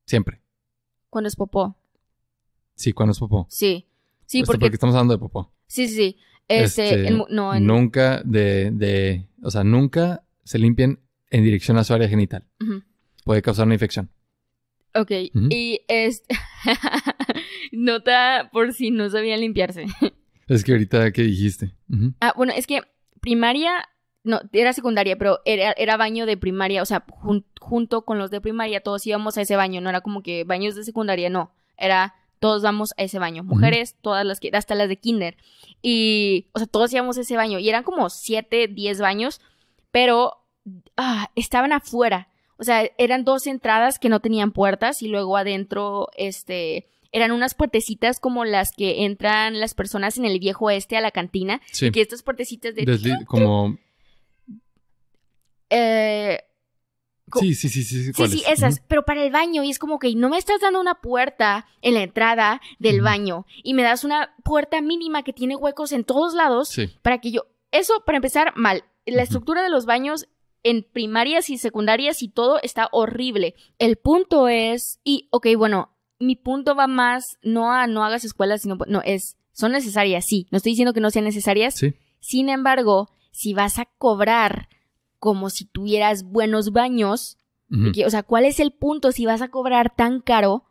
Siempre. Cuando es popó. Sí, cuando es popó. Sí. Sí, este, porque... estamos hablando de popó. Sí, sí, sí. Este, este no, Nunca de, de, O sea, nunca se limpien en dirección a su área genital. Puede causar una infección. Ok, y es... Nota por si no sabían limpiarse. es que ahorita, ¿qué dijiste? Ah, bueno, es que primaria... No, era secundaria, pero era, baño de primaria, o sea, junto con los de primaria todos íbamos a ese baño, no era como que baños de secundaria, no, era todos vamos a ese baño, mujeres, todas las que, hasta las de kinder. Y, o sea, todos íbamos a ese baño y eran como siete, diez baños, pero ah, estaban afuera. O sea, eran dos entradas que no tenían puertas y luego adentro, este, eran unas puertecitas como las que entran las personas en el viejo oeste a la cantina. Sí. que estas puertecitas de... como... Eh, Sí, sí, sí, sí. Sí, sí, esas, pero para el baño. Y es como que no me estás dando una puerta en la entrada del baño y me das una puerta mínima que tiene huecos en todos lados para que yo... Eso, para empezar, mal. La estructura de los baños en primarias y secundarias y todo está horrible. El punto es... Y, ok, bueno, mi punto va más no a no hagas escuelas, sino... No, es... Son necesarias, sí. No estoy diciendo que no sean necesarias. Sí. Sin embargo, si vas a cobrar como si tuvieras buenos baños. o sea, ¿cuál es el punto si vas a cobrar tan caro?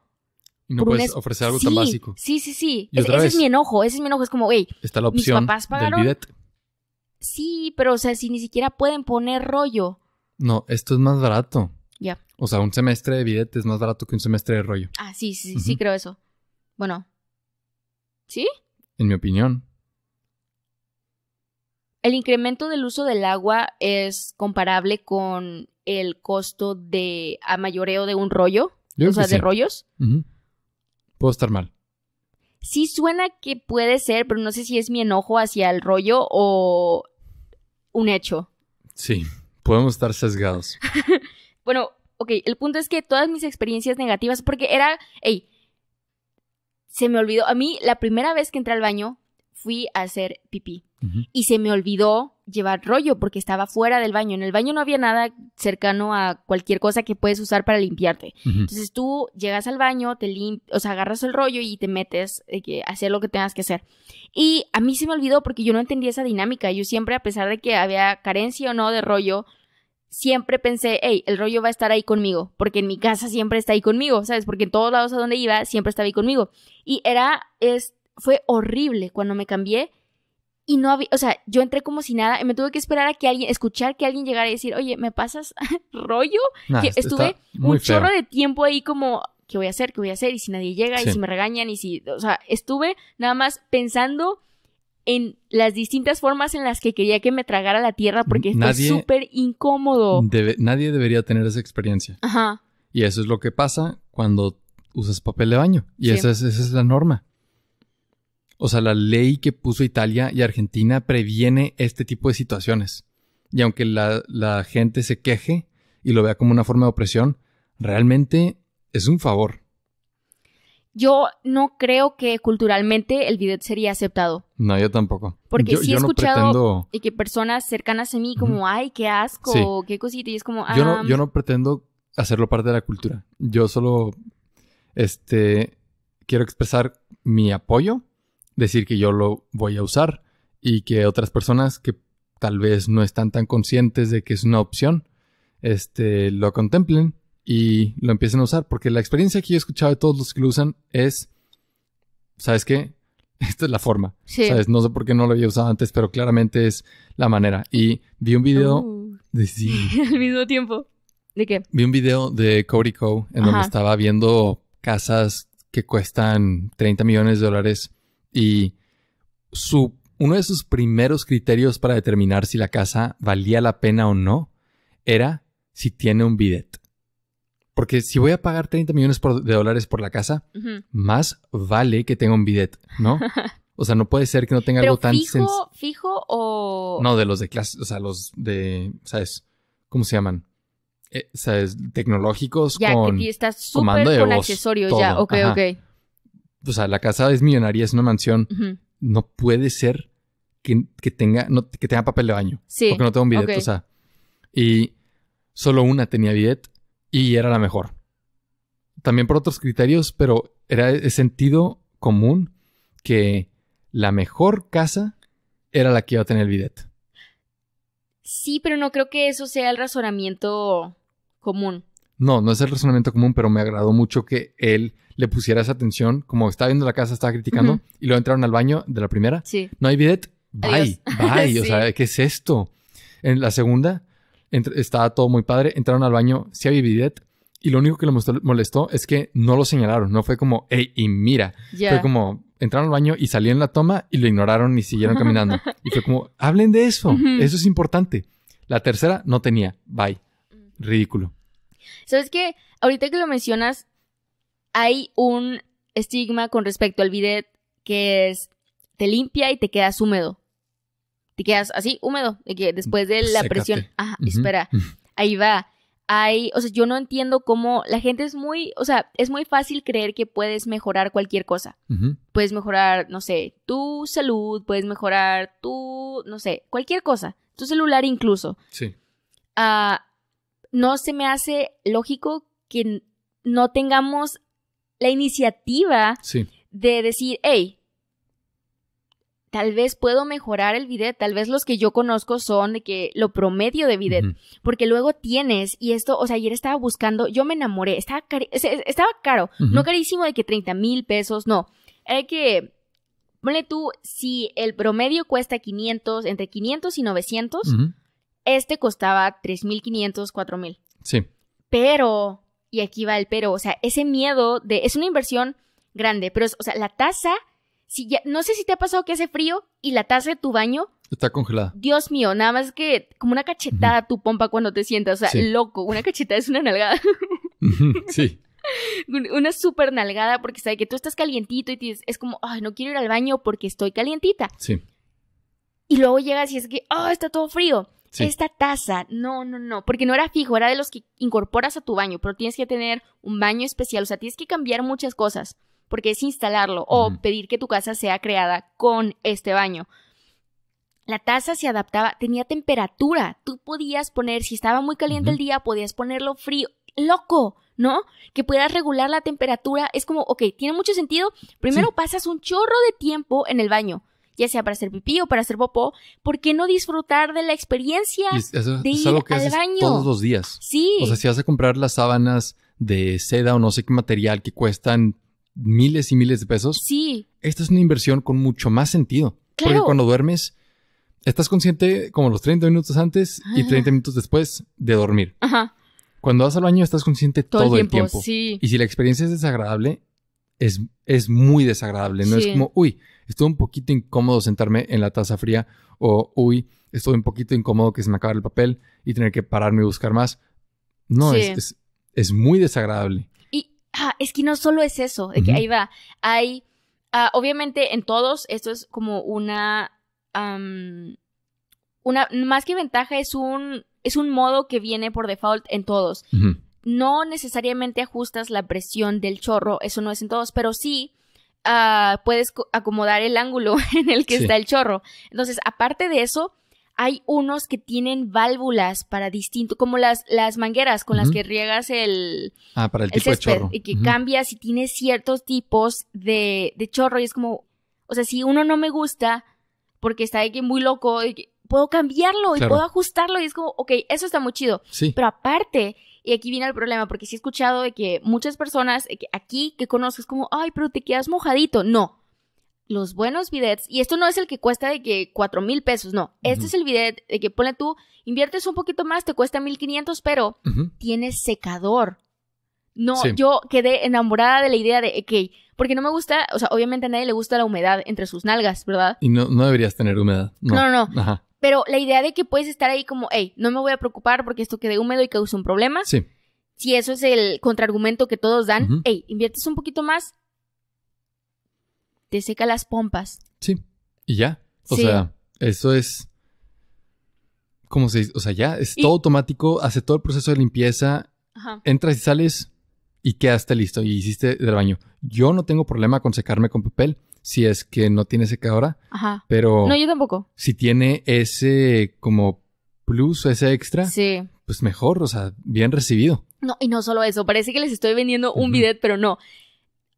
Y no puedes ofrecer algo tan básico. Sí, sí, sí. ese es mi enojo, ese es mi enojo. Es como, ¡güey! Está la opción papás Sí, pero o sea, si ni siquiera pueden poner rollo. No, esto es más barato. Ya. O sea, un semestre de bidet es más barato que un semestre de rollo. Ah, sí, sí, sí, creo eso. Bueno. ¿Sí? En mi opinión. El incremento del uso del agua es comparable con el costo de a mayoreo de un rollo, o sea, de rollos. Puedo estar mal. Sí suena que puede ser, pero no sé si es mi enojo hacia el rollo o un hecho. Sí, podemos estar sesgados. bueno, ok, el punto es que todas mis experiencias negativas, porque era, hey, se me olvidó, a mí la primera vez que entré al baño fui a hacer pipí y se me olvidó llevar rollo porque estaba fuera del baño. En el baño no había nada cercano a cualquier cosa que puedes usar para limpiarte. Entonces tú llegas al baño, te limpias, o sea, agarras el rollo y te metes a eh, hacer lo que tengas que hacer. Y a mí se me olvidó porque yo no entendía esa dinámica. Yo siempre, a pesar de que había carencia o no de rollo, siempre pensé, hey, el rollo va a estar ahí conmigo, porque en mi casa siempre está ahí conmigo, ¿sabes? Porque en todos lados a donde iba siempre estaba ahí conmigo. Y era, es, fue horrible cuando me cambié y no había, o sea, yo entré como si nada, y me tuve que esperar a que alguien, escuchar que alguien llegara y decir, oye, ¿me pasas rollo? que estuve un chorro de tiempo ahí como, ¿qué voy a hacer? ¿Qué voy a hacer? Y si nadie llega, y si me regañan, y si, o sea, estuve nada más pensando en las distintas formas en las que quería que me tragara la tierra porque es fue súper incómodo. nadie debería tener esa experiencia. Ajá. Y eso es lo que pasa cuando usas papel de baño. Y esa, es, esa es la norma. O sea, la ley que puso Italia y Argentina previene este tipo de situaciones. Y aunque la, gente se queje y lo vea como una forma de opresión, realmente es un favor. Yo no creo que culturalmente el bidet sería aceptado. No, yo tampoco. Porque sí he escuchado y que personas cercanas a mí como, ay, qué asco, qué cosita, y es como... yo, no, ah, yo no pretendo hacerlo parte de la cultura. Yo solo, este, quiero expresar mi apoyo decir que yo lo voy a usar y que otras personas que tal vez no están tan conscientes de que es una opción, este, lo contemplen y lo empiecen a usar. Porque la experiencia que yo he escuchado de todos los que lo usan es, ¿sabes qué? Esta es la forma. ¿Sabes? No sé por qué no lo había usado antes, pero claramente es la manera. Y vi un video uh. de... Al mismo tiempo. ¿De qué? Vi un video de Cody Co. en donde estaba viendo casas que cuestan 30 millones de dólares y su, uno de sus primeros criterios para determinar si la casa valía la pena o no era si tiene un bidet. Porque si voy a pagar 30 millones de dólares por la casa, más vale que tenga un bidet, ¿no? O sea, no puede ser que no tenga algo tan fijo, fijo o no de los de clase, o sea, los de, ¿sabes? ¿Cómo se llaman? Eh, ¿Sabes? Tecnológicos ya, con que está súper con accesorios, ya, ok, ok o sea, la casa es millonaria, es una mansión, no puede ser que, tenga, que tenga papel de baño. Porque no tengo un bidet, o sea. Y solo una tenía bidet y era la mejor. También por otros criterios, pero era el sentido común que la mejor casa era la que iba a tener el bidet. Sí, pero no creo que eso sea el razonamiento común. No, no es el razonamiento común, pero me agradó mucho que él le pusiera esa atención. Como estaba viendo la casa, estaba criticando y luego entraron al baño de la primera. Sí. No hay bidet. Bye, bye. O sea, ¿qué es esto? En la segunda estaba todo muy padre. Entraron al baño, sí había bidet. Y lo único que le molestó es que no lo señalaron. No fue como, hey, y mira. Fue como, entraron al baño y salieron la toma y lo ignoraron y siguieron caminando. y fue como, hablen de eso. Eso es importante. La tercera no tenía. Bye. Mm. Ridículo. ¿Sabes qué? Ahorita que lo mencionas, hay un estigma con respecto al bidet que es te limpia y te quedas húmedo. Te quedas así, húmedo, después de la presión. Ajá, espera. Ahí va. Hay, o sea, yo no entiendo cómo la gente es muy, o sea, es muy fácil creer que puedes mejorar cualquier cosa. Puedes mejorar, no sé, tu salud, puedes mejorar tu, no sé, cualquier cosa, tu celular incluso. Sí. ah no se me hace lógico que no tengamos la iniciativa de decir, hey, tal vez puedo mejorar el bidet, tal vez los que yo conozco son de que lo promedio de bidet, porque luego tienes, y esto, o sea, ayer estaba buscando, yo me enamoré, estaba, estaba caro, no carísimo de que 30 mil pesos, no, hay que, ponle tú, si el promedio cuesta 500, entre 500 y 900, este costaba 3.500, 4.000. Sí. Pero, y aquí va el pero, o sea, ese miedo de, es una inversión grande, pero, es, o sea, la taza, si ya, no sé si te ha pasado que hace frío y la taza de tu baño Está congelada. Dios mío, nada más que como una cachetada tu pompa cuando te sientas. O sea, loco, una cachetada es una nalgada. sí. Una súper nalgada porque sabe que tú estás calientito y tienes, es como, ay, no quiero ir al baño porque estoy calientita. Sí. Y luego llegas y es que, oh, está todo frío. Esta taza, no, no, no, porque no era fijo, era de los que incorporas a tu baño, pero tienes que tener un baño especial, o sea, tienes que cambiar muchas cosas, porque es instalarlo o pedir que tu casa sea creada con este baño. La taza se adaptaba, tenía temperatura, tú podías poner, si estaba muy caliente el día, podías ponerlo frío, loco, ¿no? Que puedas regular la temperatura, es como, ok, tiene mucho sentido, primero pasas un chorro de tiempo en el baño, ya sea para hacer pipí o para hacer popó, ¿por qué no disfrutar de la experiencia de ir al baño? Todos los días. Sí. O sea, si vas a comprar las sábanas de seda o no sé qué material que cuestan miles y miles de pesos. Sí. Esta es una inversión con mucho más sentido. Claro. Porque cuando duermes, estás consciente como los 30 minutos antes y 30 ah. minutos después de dormir. Ajá. Cuando vas al baño estás consciente todo, el tiempo. Sí. Y si la experiencia es desagradable, es, es muy desagradable. No es como, uy, estuvo un poquito incómodo sentarme en la taza fría o, uy, estuvo un poquito incómodo que se me acabara el papel y tener que pararme y buscar más. No, es, es, muy desagradable. Y ah, es que no solo es eso, que ahí va. Hay, ah, obviamente en todos, esto es como una... una, más que ventaja, es un, es un modo que viene por default en todos. No necesariamente ajustas la presión del chorro, eso no es en todos, pero sí Ah, puedes acomodar el ángulo en el que está el chorro. Entonces, aparte de eso, hay unos que tienen válvulas para distinto, como las, las mangueras con las que riegas el, ah, para el, tipo de chorro. y que cambias y tiene ciertos tipos de, de, chorro y es como, o sea, si uno no me gusta porque está muy loco, puedo cambiarlo y puedo ajustarlo y es como, ok, eso está muy chido. Sí. Pero aparte, y aquí viene el problema, porque sí he escuchado de que muchas personas aquí que conoces, como, ay, pero te quedas mojadito. No. Los buenos bidets, y esto no es el que cuesta de que cuatro mil pesos, no. Este es el bidet de que pone tú, inviertes un poquito más, te cuesta 1500, quinientos, pero tienes secador. No, yo quedé enamorada de la idea de, ok, porque no me gusta, o sea, obviamente a nadie le gusta la humedad entre sus nalgas, ¿verdad? Y no, no deberías tener humedad. No, no, no. Pero la idea de que puedes estar ahí como, hey, no me voy a preocupar porque esto quede húmedo y causa un problema. Sí. Si eso es el contraargumento que todos dan, hey, inviertes un poquito más, te seca las pompas. Sí. Y ya. O sea, eso es. ¿Cómo se dice? O sea, ya es todo automático, hace todo el proceso de limpieza, entras y sales y quedaste listo y hiciste el baño. Yo no tengo problema con secarme con papel si es que no tiene secadora. Ajá. Pero. No, yo tampoco. Si tiene ese como plus, o ese extra. Sí. Pues mejor, o sea, bien recibido. No, y no solo eso, parece que les estoy vendiendo un bidet, pero no.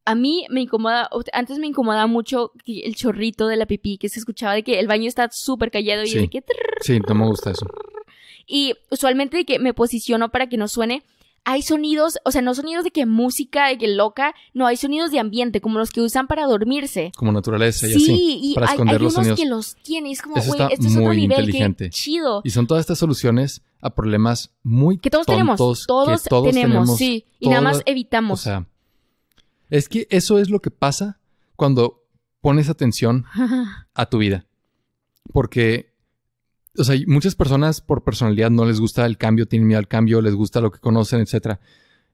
A mí me incomoda, antes me incomodaba mucho el chorrito de la pipí que se escuchaba de que el baño está súper callado y de que... Sí, no me gusta eso. Y usualmente de que me posiciono para que no suene, hay sonidos, o sea, no sonidos de que música, de que loca, no, hay sonidos de ambiente, como los que usan para dormirse. Como naturaleza y sí, y los que los tienen. Es como, güey, esto es otro nivel, chido. Y son todas estas soluciones a problemas muy que todos tenemos, todos, todos tenemos, sí, y nada más evitamos. O sea, es que eso es lo que pasa cuando pones atención a tu vida. Porque o sea, muchas personas por personalidad no les gusta el cambio, tienen miedo al cambio, les gusta lo que conocen, etc.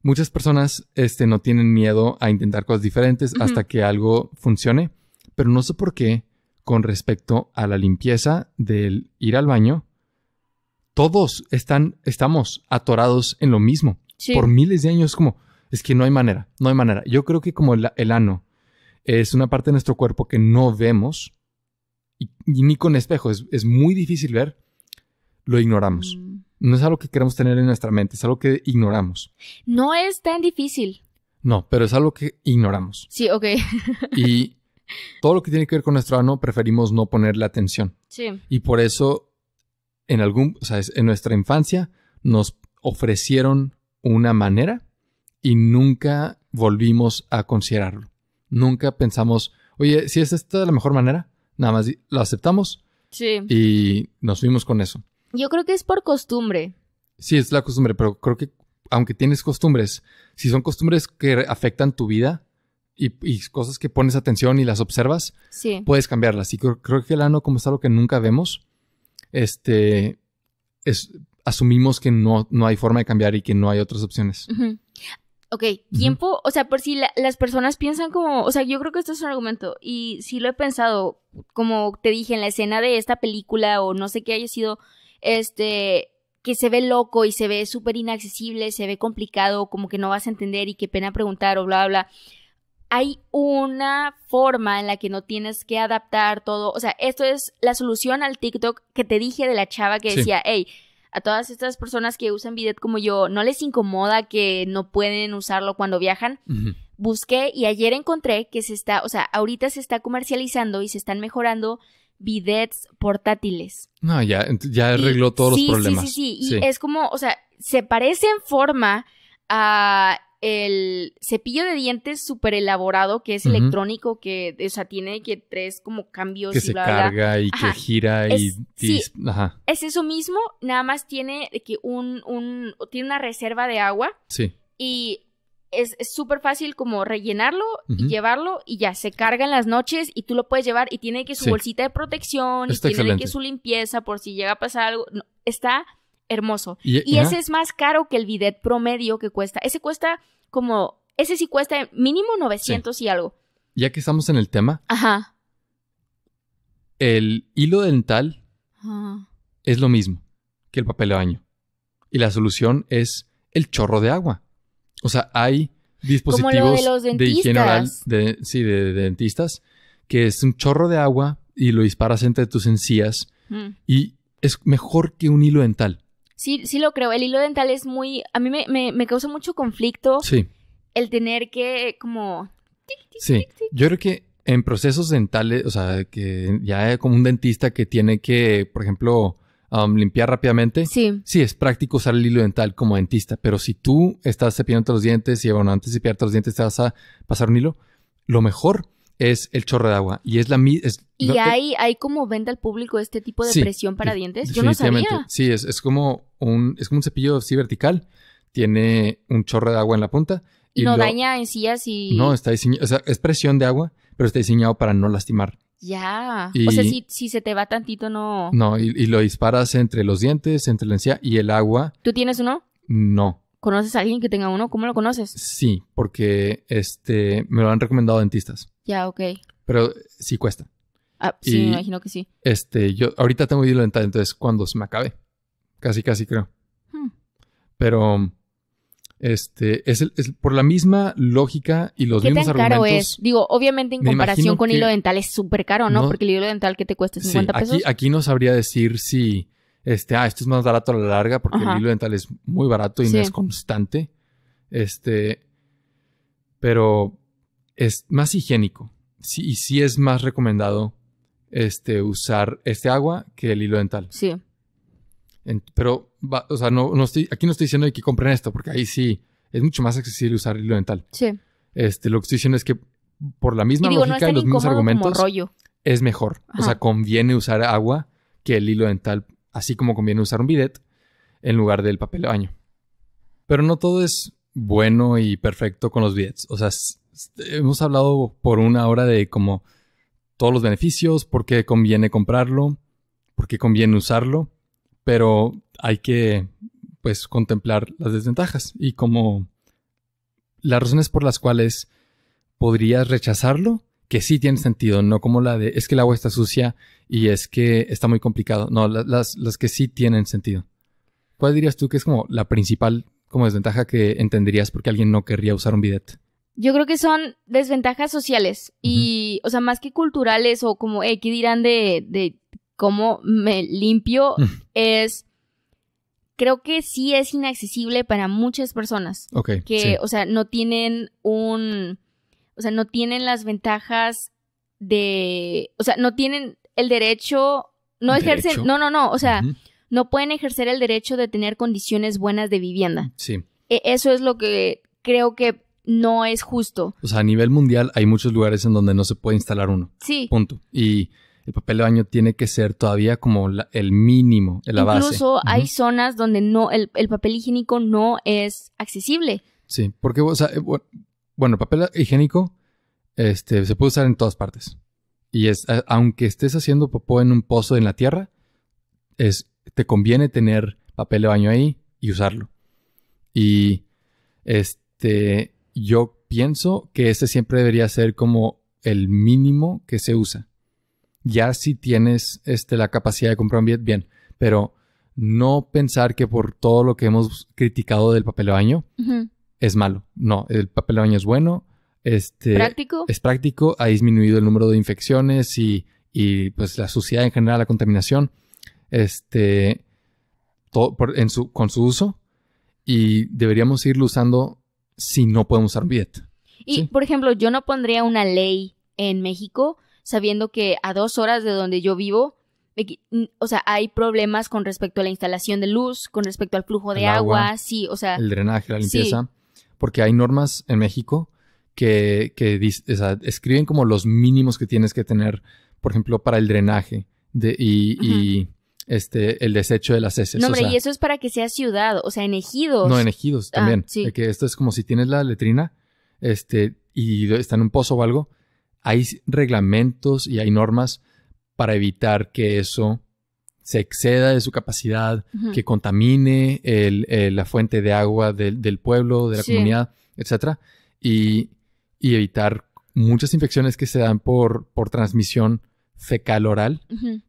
Muchas personas este, no tienen miedo a intentar cosas diferentes hasta que algo funcione, pero no sé por qué con respecto a la limpieza del ir al baño, todos están, estamos atorados en lo mismo. Por miles de años, como, es que no hay manera, no hay manera. Yo creo que como el ano es una parte de nuestro cuerpo que no vemos, ni con espejo, es, muy difícil ver, lo ignoramos. Mm. No es algo que queremos tener en nuestra mente, es algo que ignoramos. No es tan difícil. No, pero es algo que ignoramos. Sí, ok. y todo lo que tiene que ver con nuestro ano preferimos no ponerle atención. Sí. Y por eso, en algún, o sea, en nuestra infancia nos ofrecieron una manera y nunca volvimos a considerarlo. Nunca pensamos, oye, si es esta la mejor manera, Nada más lo aceptamos. Y nos fuimos con eso. Yo creo que es por costumbre. Sí, es la costumbre, pero creo que aunque tienes costumbres, si son costumbres que afectan tu vida y, cosas que pones atención y las observas, puedes cambiarlas. Y creo, que el ano, como es algo que nunca vemos, este, asumimos que no, no hay forma de cambiar y que no hay otras opciones. Ok, tiempo, o sea, por si las personas piensan como, o sea, yo creo que esto es un argumento y si lo he pensado, como te dije, en la escena de esta película o no sé qué haya sido, este, que se ve loco y se ve súper inaccesible, se ve complicado, como que no vas a entender y qué pena preguntar o bla, bla, Hay una forma en la que no tienes que adaptar todo, o sea, esto es la solución al TikTok que te dije de la chava que decía, hey, a todas estas personas que usan bidet como yo, no les incomoda que no pueden usarlo cuando viajan. Busqué y ayer encontré que se está, o sea, ahorita se está comercializando y se están mejorando bidets portátiles. No, ya, ya arregló todos los problemas. Sí, sí, sí, Y es como, o sea, se parece en forma a el cepillo de dientes súper elaborado que es electrónico, que, o sea, tiene que tres como cambios que y se carga y que gira y, es eso mismo, nada más tiene que un, tiene una reserva de agua. Sí. Y es súper fácil como rellenarlo y llevarlo y ya se carga en las noches y tú lo puedes llevar y tiene que su bolsita de protección y tiene que su limpieza por si llega a pasar algo. está hermoso. Y, ese es más caro que el bidet promedio que cuesta. Ese cuesta como, ese sí cuesta mínimo 900 y algo. Ya que estamos en el tema. Ajá. El hilo dental ah. es lo mismo que el papel de baño. Y la solución es el chorro de agua. O sea, hay dispositivos de, los de, higiene oral, sí, de, dentistas, que es un chorro de agua y lo disparas entre tus encías mm. y es mejor que un hilo dental. Sí, sí lo creo. El hilo dental es muy... A mí me, me, causa mucho conflicto. Sí. El tener que como... sí. Yo creo que en procesos dentales, o sea, que ya como un dentista que tiene que, por ejemplo, um, limpiar rápidamente. Sí. Sí, es práctico usar el hilo dental como dentista, pero si tú estás cepillando los dientes y, bueno, antes de cepillarte los dientes te vas a pasar un hilo, lo mejor es el chorro de agua. Y es la ¿Y hay, como venta al público este tipo de presión para dientes? Yo no sabía. Sí, es, como un, es un cepillo así vertical. Tiene un chorro de agua en la punta. Y no daña encías y. No, está diseñado. O sea, es presión de agua, pero está diseñado para no lastimar. Ya. o sea, si, se te va tantito, no. No, y, lo disparas entre los dientes, entre la encía y el agua. ¿Tú tienes uno? No. ¿Conoces a alguien que tenga uno? ¿Cómo lo conoces? Sí, porque este me lo han recomendado dentistas. Ya, ok. Pero sí cuesta. Ah, sí, me imagino que sí. Este, yo ahorita tengo hilo dental, entonces cuando se me acabe. Casi, casi creo. Hmm. Pero este es, por la misma lógica y los ¿Qué tan caro es? Digo, obviamente en comparación con hilo dental es súper caro, ¿no? Porque el hilo dental que te cuesta 50 pesos? sí, aquí, Aquí no sabría decir si este, ah, esto es más barato a la larga porque el hilo dental es muy barato y no es constante. Este, pero es más higiénico y sí es más recomendado este, usar este agua que el hilo dental. Sí. pero, o sea, no, estoy, aquí no estoy diciendo que compren esto, porque ahí sí es mucho más accesible usar hilo dental. Sí. Este, lo que estoy diciendo es que por la misma lógica y los mismos argumentos, rollo. es mejor. O sea, conviene usar agua que el hilo dental, así como conviene usar un bidet en lugar del papel de baño. Pero no todo es bueno y perfecto con los bidets. O sea, hemos hablado por una hora de como todos los beneficios, por qué conviene comprarlo, por qué conviene usarlo, pero hay que pues contemplar las desventajas y como las razones por las cuales podrías rechazarlo, que sí tienen sentido, no como la de es que el agua está sucia y es que está muy complicado. No, las, las que sí tienen sentido. ¿Cuál dirías tú que es como la principal como desventaja que entenderías porque alguien no querría usar un bidet? Yo creo que son desventajas sociales y, o sea, más que culturales o como, eh, ¿qué dirán de, cómo me limpio? Es, creo que sí es inaccesible para muchas personas. Ok. Que, o sea, no tienen un, o sea, no tienen las ventajas de, o sea, no tienen el derecho, no ejercen, no, no, no, o sea, no pueden ejercer el derecho de tener condiciones buenas de vivienda. Sí. E, eso es lo que creo que no es justo. O sea, a nivel mundial hay muchos lugares en donde no se puede instalar uno. Sí. Punto. Y el papel de baño tiene que ser todavía como el mínimo, la base. Incluso hay zonas donde no el, papel higiénico no es accesible. Sí, porque, o sea, eh, bueno, el papel higiénico este, se puede usar en todas partes. Y es, aunque estés haciendo popó en un pozo en la tierra, es, te conviene tener papel de baño ahí y usarlo. Y este, yo pienso que este siempre debería ser como el mínimo que se usa. Ya si tienes este, la capacidad de comprar un billete, bien, pero no pensar que por todo lo que hemos criticado del papel de baño es malo. No, el papel de baño es bueno. Este, Es práctico, ha disminuido el número de infecciones y, pues la suciedad en general, la contaminación, este, en su, con su uso. Y deberíamos irlo usando si no podemos usar billete. Y, por ejemplo, yo no pondría una ley en México sabiendo que a dos horas de donde yo vivo, o sea, hay problemas con respecto a la instalación de luz, con respecto al flujo de agua, sí, o sea... El drenaje, la limpieza. Porque hay normas en México que, que o escriben como los mínimos que tienes que tener, por ejemplo, para el drenaje. De, y este, el desecho de las heces. y eso es para que sea ciudad, o sea, en ejidos. No, en ejidos ah, también. que esto es como si tienes la letrina este, y está en un pozo o algo. Hay reglamentos y hay normas para evitar que eso se exceda de su capacidad, que contamine eh, la fuente de agua del, pueblo, de la comunidad, etc. Y, y, evitar muchas infecciones que se dan por, por transmisión fecal oral,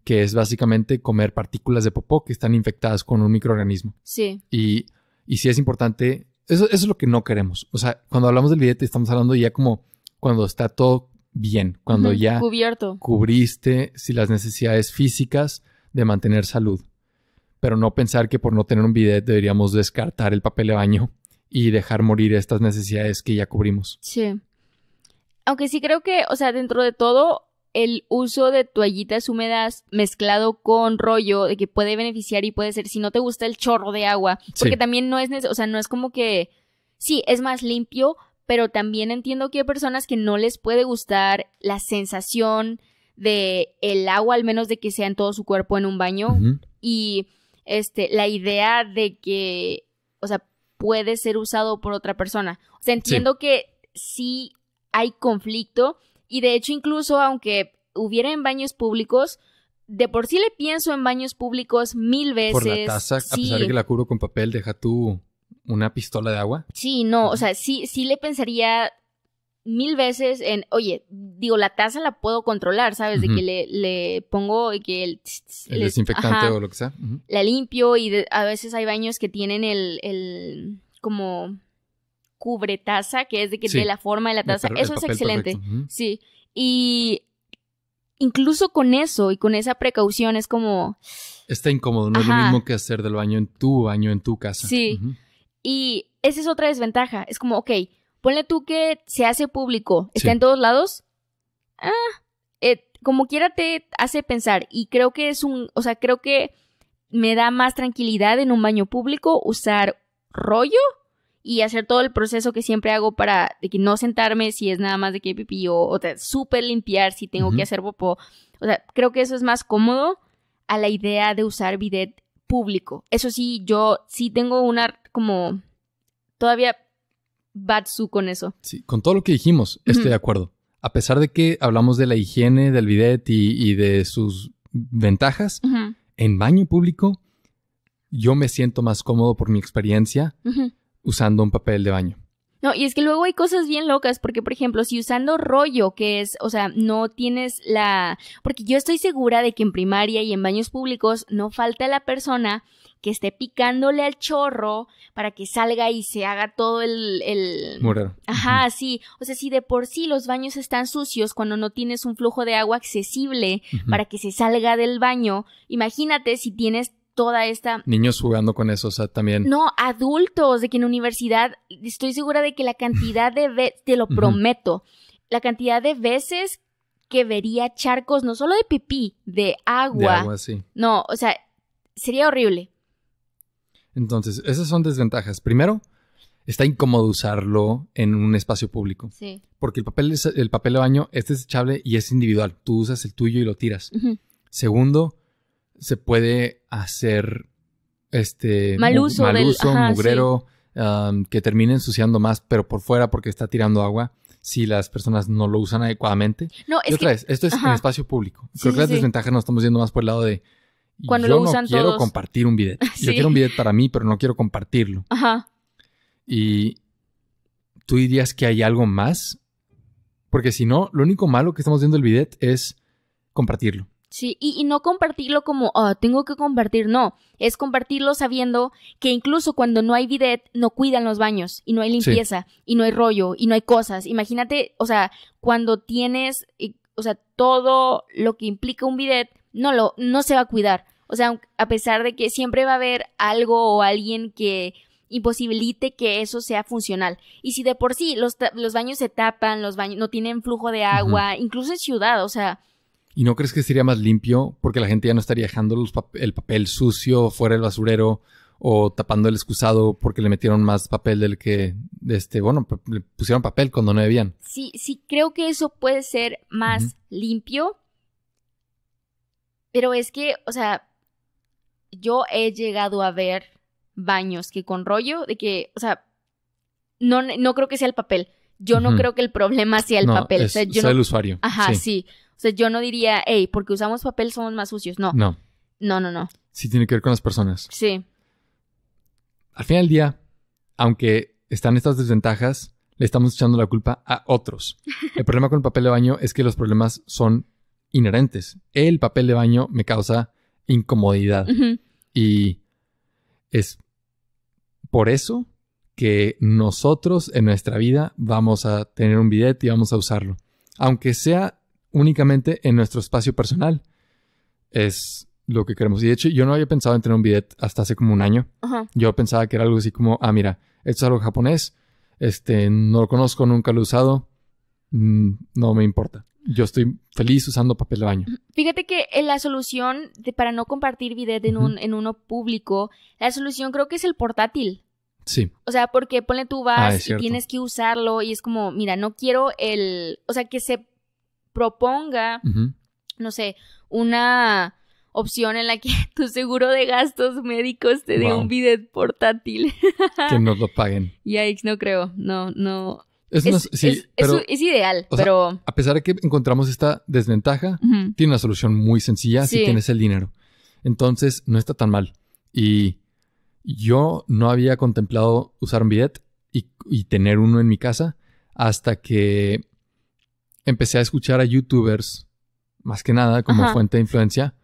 que es básicamente comer partículas de popó que están infectadas con un microorganismo. Sí. Y, y sí es importante, eso, es lo que no queremos. O sea, cuando hablamos del bidet estamos hablando ya como cuando está todo bien, cuando ya cubriste si las necesidades físicas de mantener salud. Pero no pensar que por no tener un bidet deberíamos descartar el papel de baño y dejar morir estas necesidades que ya cubrimos. Sí. Aunque sí creo que, o sea, dentro de todo, el uso de toallitas húmedas mezclado con rollo de que puede beneficiar y puede ser si no te gusta el chorro de agua, porque también no es, o sea, no es como que sí, es más limpio, pero también entiendo que hay personas que no les puede gustar la sensación de el agua al menos de que sea en todo su cuerpo en un baño y este la idea de que, o sea, puede ser usado por otra persona. O sea, entiendo que sí hay conflicto, y de hecho, incluso aunque hubiera en baños públicos, de por sí le pienso en baños públicos mil veces. Por la taza, a pesar de que la cubro con papel, deja tú una pistola de agua. Sí, no, o sea, sí, sí le pensaría mil veces en, oye, digo, la taza la puedo controlar, ¿sabes? De que le, le pongo que el... el desinfectante o lo que sea. La limpio y a veces hay baños que tienen el, el como cubre taza, que es de, que de la forma de la taza. Eso es excelente. Sí. Y incluso con eso y con esa precaución es como... Está incómodo, no es lo mismo que hacer del baño en tu baño, en tu casa. Sí. Y esa es otra desventaja. Es como, ok, ponle tú que se hace público, está en todos lados. Ah, eh, como quiera te hace pensar. Y creo que es un, o sea, creo que me da más tranquilidad en un baño público usar rollo y hacer todo el proceso que siempre hago para que no sentarme si es nada más de que pipí o, o súper limpiar si tengo que hacer popó. O sea, creo que eso es más cómodo a la idea de usar bidet público. Eso sí, yo sí tengo una como todavía batsu con eso. Sí, con todo lo que dijimos, estoy de acuerdo. A pesar de que hablamos de la higiene del bidet y, de sus ventajas, en baño público yo me siento más cómodo por mi experiencia usando un papel de baño. No, y es que luego hay cosas bien locas, porque por ejemplo, si usando rollo, que es, o sea, no tienes la... Porque yo estoy segura de que en primaria y en baños públicos no falta la persona que esté picándole al chorro para que salga y se haga todo el... el... Ajá, sí. O sea, si de por sí los baños están sucios cuando no tienes un flujo de agua accesible para que se salga del baño, imagínate si tienes toda esta... Niños jugando con eso, o sea, también... No, adultos, de que en universidad estoy segura de que la cantidad de veces, te lo prometo, la cantidad de veces que vería charcos, no solo de pipí, de agua. De agua, sí. No, o sea, sería horrible. Entonces, esas son desventajas. Primero, está incómodo usarlo en un espacio público. Sí. Porque el papel, papel de baño este es desechable y es individual. Tú usas el tuyo y lo tiras. Segundo, se puede hacer este mal uso, mugrero um, que termine ensuciando más, pero por fuera porque está tirando agua si las personas no lo usan adecuadamente. No, es y otra vez, esto es en espacio público. Creo que las desventajas nos estamos viendo más por el lado de cuando yo no quiero compartir un bidet. Yo quiero un bidet para mí, pero no quiero compartirlo. Ajá. Y tú dirías que hay algo más, porque si no, lo único malo que estamos viendo el bidet es compartirlo. Sí, y, no compartirlo como, oh, tengo que compartir, no, es compartirlo sabiendo que incluso cuando no hay bidet, no cuidan los baños y no hay limpieza y no hay rollo y no hay cosas. Imagínate, o sea, cuando tienes, o sea, todo lo que implica un bidet, no, lo, no se va a cuidar. O sea, a pesar de que siempre va a haber algo o alguien que imposibilite que eso sea funcional. Y si de por sí los, los baños se tapan, los baños no tienen flujo de agua, incluso en ciudad, o sea, ¿Y no crees que sería más limpio? Porque la gente ya no estaría dejando el papel sucio fuera del basurero o tapando el excusado porque le metieron más papel del que, este, bueno, le pusieron papel cuando no debían. Sí, sí, creo que eso puede ser más limpio. Pero es que, o sea, yo he llegado a ver baños que con rollo, de que, o sea, no, no creo que sea el papel. Yo no creo que el problema sea el no, papel. Es, el usuario. Ajá, sí. O sea, yo no diría, hey, porque usamos papel somos más sucios. No. No. No, no, no. Sí tiene que ver con las personas. Sí. Al final del día, aunque están estas desventajas, le estamos echando la culpa a otros. El problema con el papel de baño es que los problemas son inherentes. El papel de baño me causa incomodidad. Y es por eso que nosotros en nuestra vida vamos a tener un bidet y vamos a usarlo. Aunque sea únicamente en nuestro espacio personal. Es lo que queremos. Y de hecho, yo no había pensado en tener un bidet hasta hace como un año. Yo pensaba que era algo así como, ah, mira, esto es algo japonés, este, no lo conozco, nunca lo he usado, mm, no me importa. Yo estoy feliz usando papel de baño. Fíjate que eh, la solución para no compartir bidet en, en uno público, la solución creo que es el portátil. Sí. O sea, porque pone tú vas ah, y tienes que usarlo y es como, mira, no quiero el, o sea, que se proponga, no sé, una opción en la que tu seguro de gastos médicos te dé un bidet portátil. que nos lo paguen. Y ahí no creo, no, no. Es, ideal, pero... a pesar de que encontramos esta desventaja, tiene una solución muy sencilla si tienes el dinero. Entonces, no está tan mal. Y yo no había contemplado usar un bidet y tener uno en mi casa hasta que empecé a escuchar a youtubers, más que nada como fuente de influencia,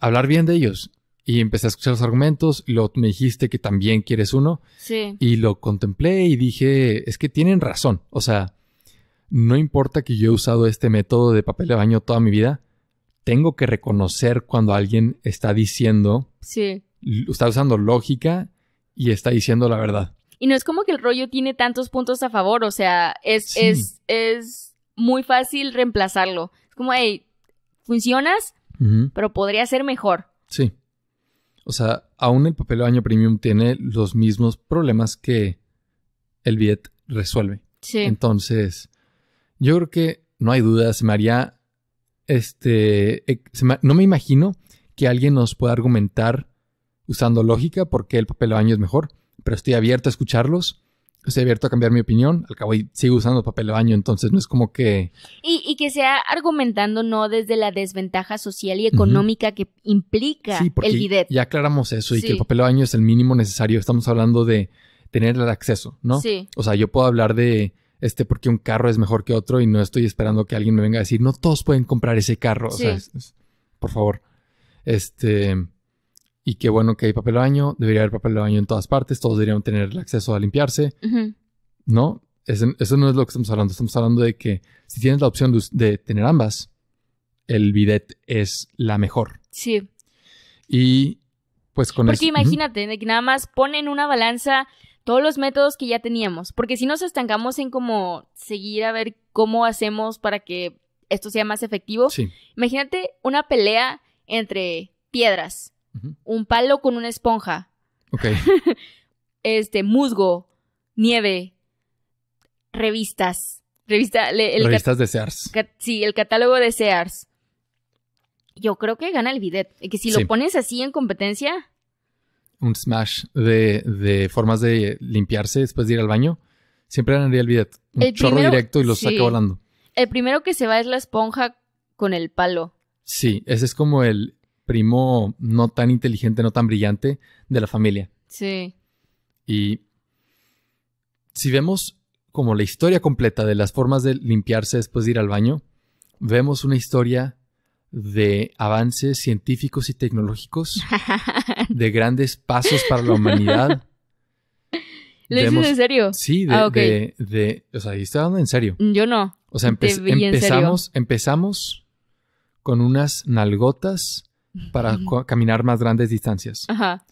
hablar bien de ellos. Y empecé a escuchar los argumentos y me dijiste que también quieres uno. Sí. Y lo contemplé y dije, es que tienen razón. O sea, no importa que yo he usado este método de papel de baño toda mi vida, tengo que reconocer cuando alguien está diciendo, sí. está usando lógica y está diciendo la verdad. Y no es como que el rollo tiene tantos puntos a favor, o sea, es, es muy fácil reemplazarlo. Es como, hey, funcionas, pero podría ser mejor. Sí. O sea, aún el papel de baño premium tiene los mismos problemas que el Viet resuelve. Sí. Entonces, yo creo que no hay dudas. María este, eh, no me imagino que alguien nos pueda argumentar usando lógica por qué el papel de baño es mejor, pero estoy abierto a escucharlos estoy abierto a cambiar mi opinión. Al cabo, sigo usando papel de baño, entonces no es como que. Y, que sea argumentando no desde la desventaja social y económica que implica sí, el bidet. Ya aclaramos eso y que el papel de baño es el mínimo necesario. Estamos hablando de tener el acceso, ¿no? Sí. O sea, yo puedo hablar de este porque un carro es mejor que otro y no estoy esperando que alguien me venga a decir, no todos pueden comprar ese carro. O sea, por favor. Este. Y qué bueno que hay papel de baño, debería haber papel de baño en todas partes, todos deberían tener el acceso a limpiarse, ¿no? Eso, eso no es lo que estamos hablando, estamos hablando de que si tienes la opción de, tener ambas, el bidet es la mejor. Sí. Y pues con Porque imagínate, que nada más ponen una balanza todos los métodos que ya teníamos, porque si nos estancamos en como seguir a ver cómo hacemos para que esto sea más efectivo, sí. imagínate una pelea entre piedras un palo con una esponja. Ok. este, musgo, nieve, revistas. Revista, revistas de Sears. Sí, el catálogo de Sears. Yo creo que gana el bidet. Que si lo pones así en competencia. Un smash de, formas de limpiarse después de ir al baño. Siempre ganaría el bidet. Un chorro directo y lo saca volando. El primero que se va es la esponja con el palo. Sí, ese es como el, primo no tan inteligente, no tan brillante de la familia. Sí. Y si vemos como la historia completa de las formas de limpiarse después de ir al baño, vemos una historia de avances científicos y tecnológicos, de grandes pasos para la humanidad. ¿Lo dices en serio? Sí, de, ah, o sea, en serio. Mm, yo no. O sea, empezamos, empezamos con unas nalgotas para caminar más grandes distancias. Ajá.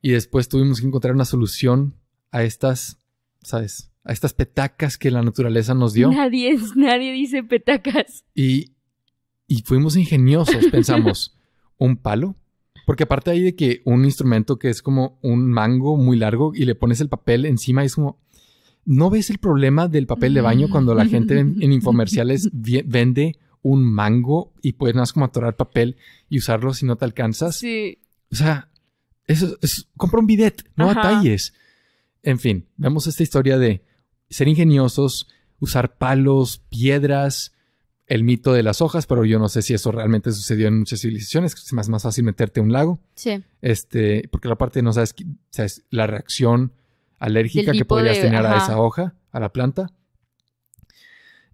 Y después tuvimos que encontrar una solución a estas, ¿sabes? A estas petacas que la naturaleza nos dio. Nadie, nadie dice petacas. Y, y fuimos ingeniosos, pensamos, un palo. Porque aparte hay de que un instrumento que es como un mango muy largo y le pones el papel encima es como... ¿No ves el problema del papel de baño cuando la gente en infomerciales vende un mango y puedes nada más como atorar papel y usarlo si no te alcanzas. Sí. O sea, eso es, compra un bidet, no atalles. En fin, vemos esta historia de ser ingeniosos, usar palos, piedras, el mito de las hojas, pero yo no sé si eso realmente sucedió en muchas civilizaciones, que es más, más fácil meterte a un lago. Sí. Este, porque la parte no sabes, la reacción alérgica que podrías tener a esa hoja, a la planta.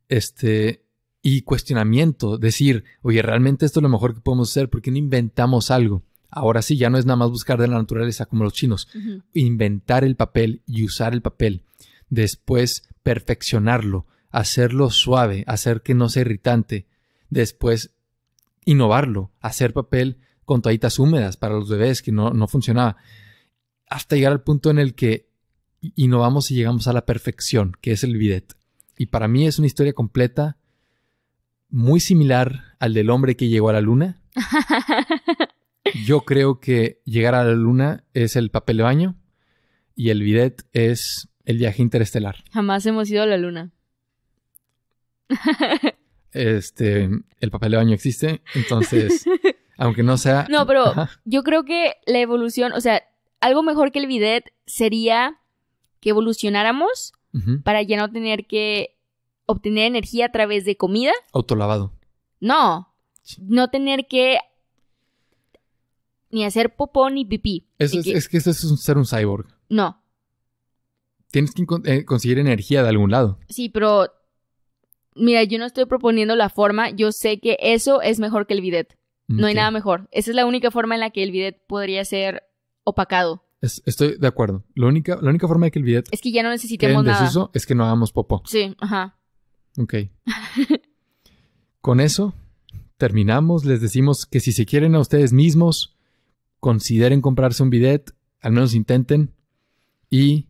Este, y cuestionamiento, decir, oye, realmente esto es lo mejor que podemos hacer, ¿por qué no inventamos algo? Ahora sí, ya no es nada más buscar de la naturaleza como los chinos, inventar el papel y usar el papel, después perfeccionarlo, hacerlo suave, hacer que no sea irritante, después innovarlo, hacer papel con toallitas húmedas para los bebés que no, no funcionaba, hasta llegar al punto en el que innovamos y llegamos a la perfección, que es el bidet. Y para mí es una historia completa muy similar al del hombre que llegó a la luna. Yo creo que llegar a la luna es el papel de baño y el bidet es el viaje interestelar. Jamás hemos ido a la luna. Este, el papel de baño existe, entonces, aunque no sea... No, pero yo creo que la evolución, o sea, algo mejor que el bidet sería que evolucionáramos para ya no tener que obtener energía a través de comida. Autolavado. No. No tener que ni hacer popó ni pipí. es, que... eso es ser un cyborg. No. Tienes que eh, conseguir energía de algún lado. Sí, pero mira, yo no estoy proponiendo la forma. Yo sé que eso es mejor que el bidet. No hay nada mejor. Esa es la única forma en la que el bidet podría ser opacado. estoy de acuerdo. La única, la única forma de que el bidet. Es que ya no necesitemos nada. es que no hagamos popó. Sí, ajá. Ok. Con eso terminamos. Les decimos que si se quieren a ustedes mismos, consideren comprarse un bidet, al menos intenten. Y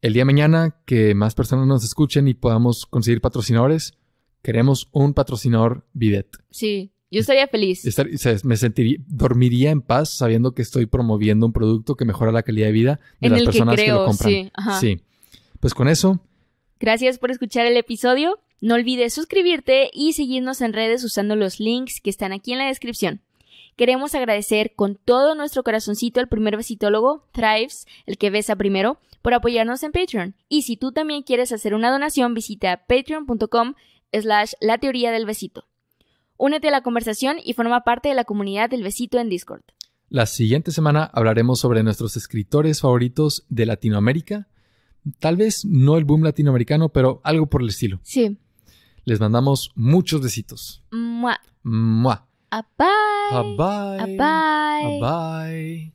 el día de mañana que más personas nos escuchen y podamos conseguir patrocinadores, queremos un patrocinador bidet. Sí, yo estaría feliz. me sentiría, dormiría en paz sabiendo que estoy promoviendo un producto que mejora la calidad de vida de las personas que, lo compran. sí. Pues con eso. Gracias por escuchar el episodio. No olvides suscribirte y seguirnos en redes usando los links que están aquí en la descripción. Queremos agradecer con todo nuestro corazoncito al primer besitólogo, Thrives, el que besa primero, por apoyarnos en Patreon. Y si tú también quieres hacer una donación, visita patreon.com slash la teoría del besito. Únete a la conversación y forma parte de la comunidad del besito en Discord. La siguiente semana hablaremos sobre nuestros escritores favoritos de Latinoamérica. Tal vez no el boom latinoamericano, pero algo por el estilo. Sí. Les mandamos muchos besitos. Mua. Mua. bye. bye. bye. bye.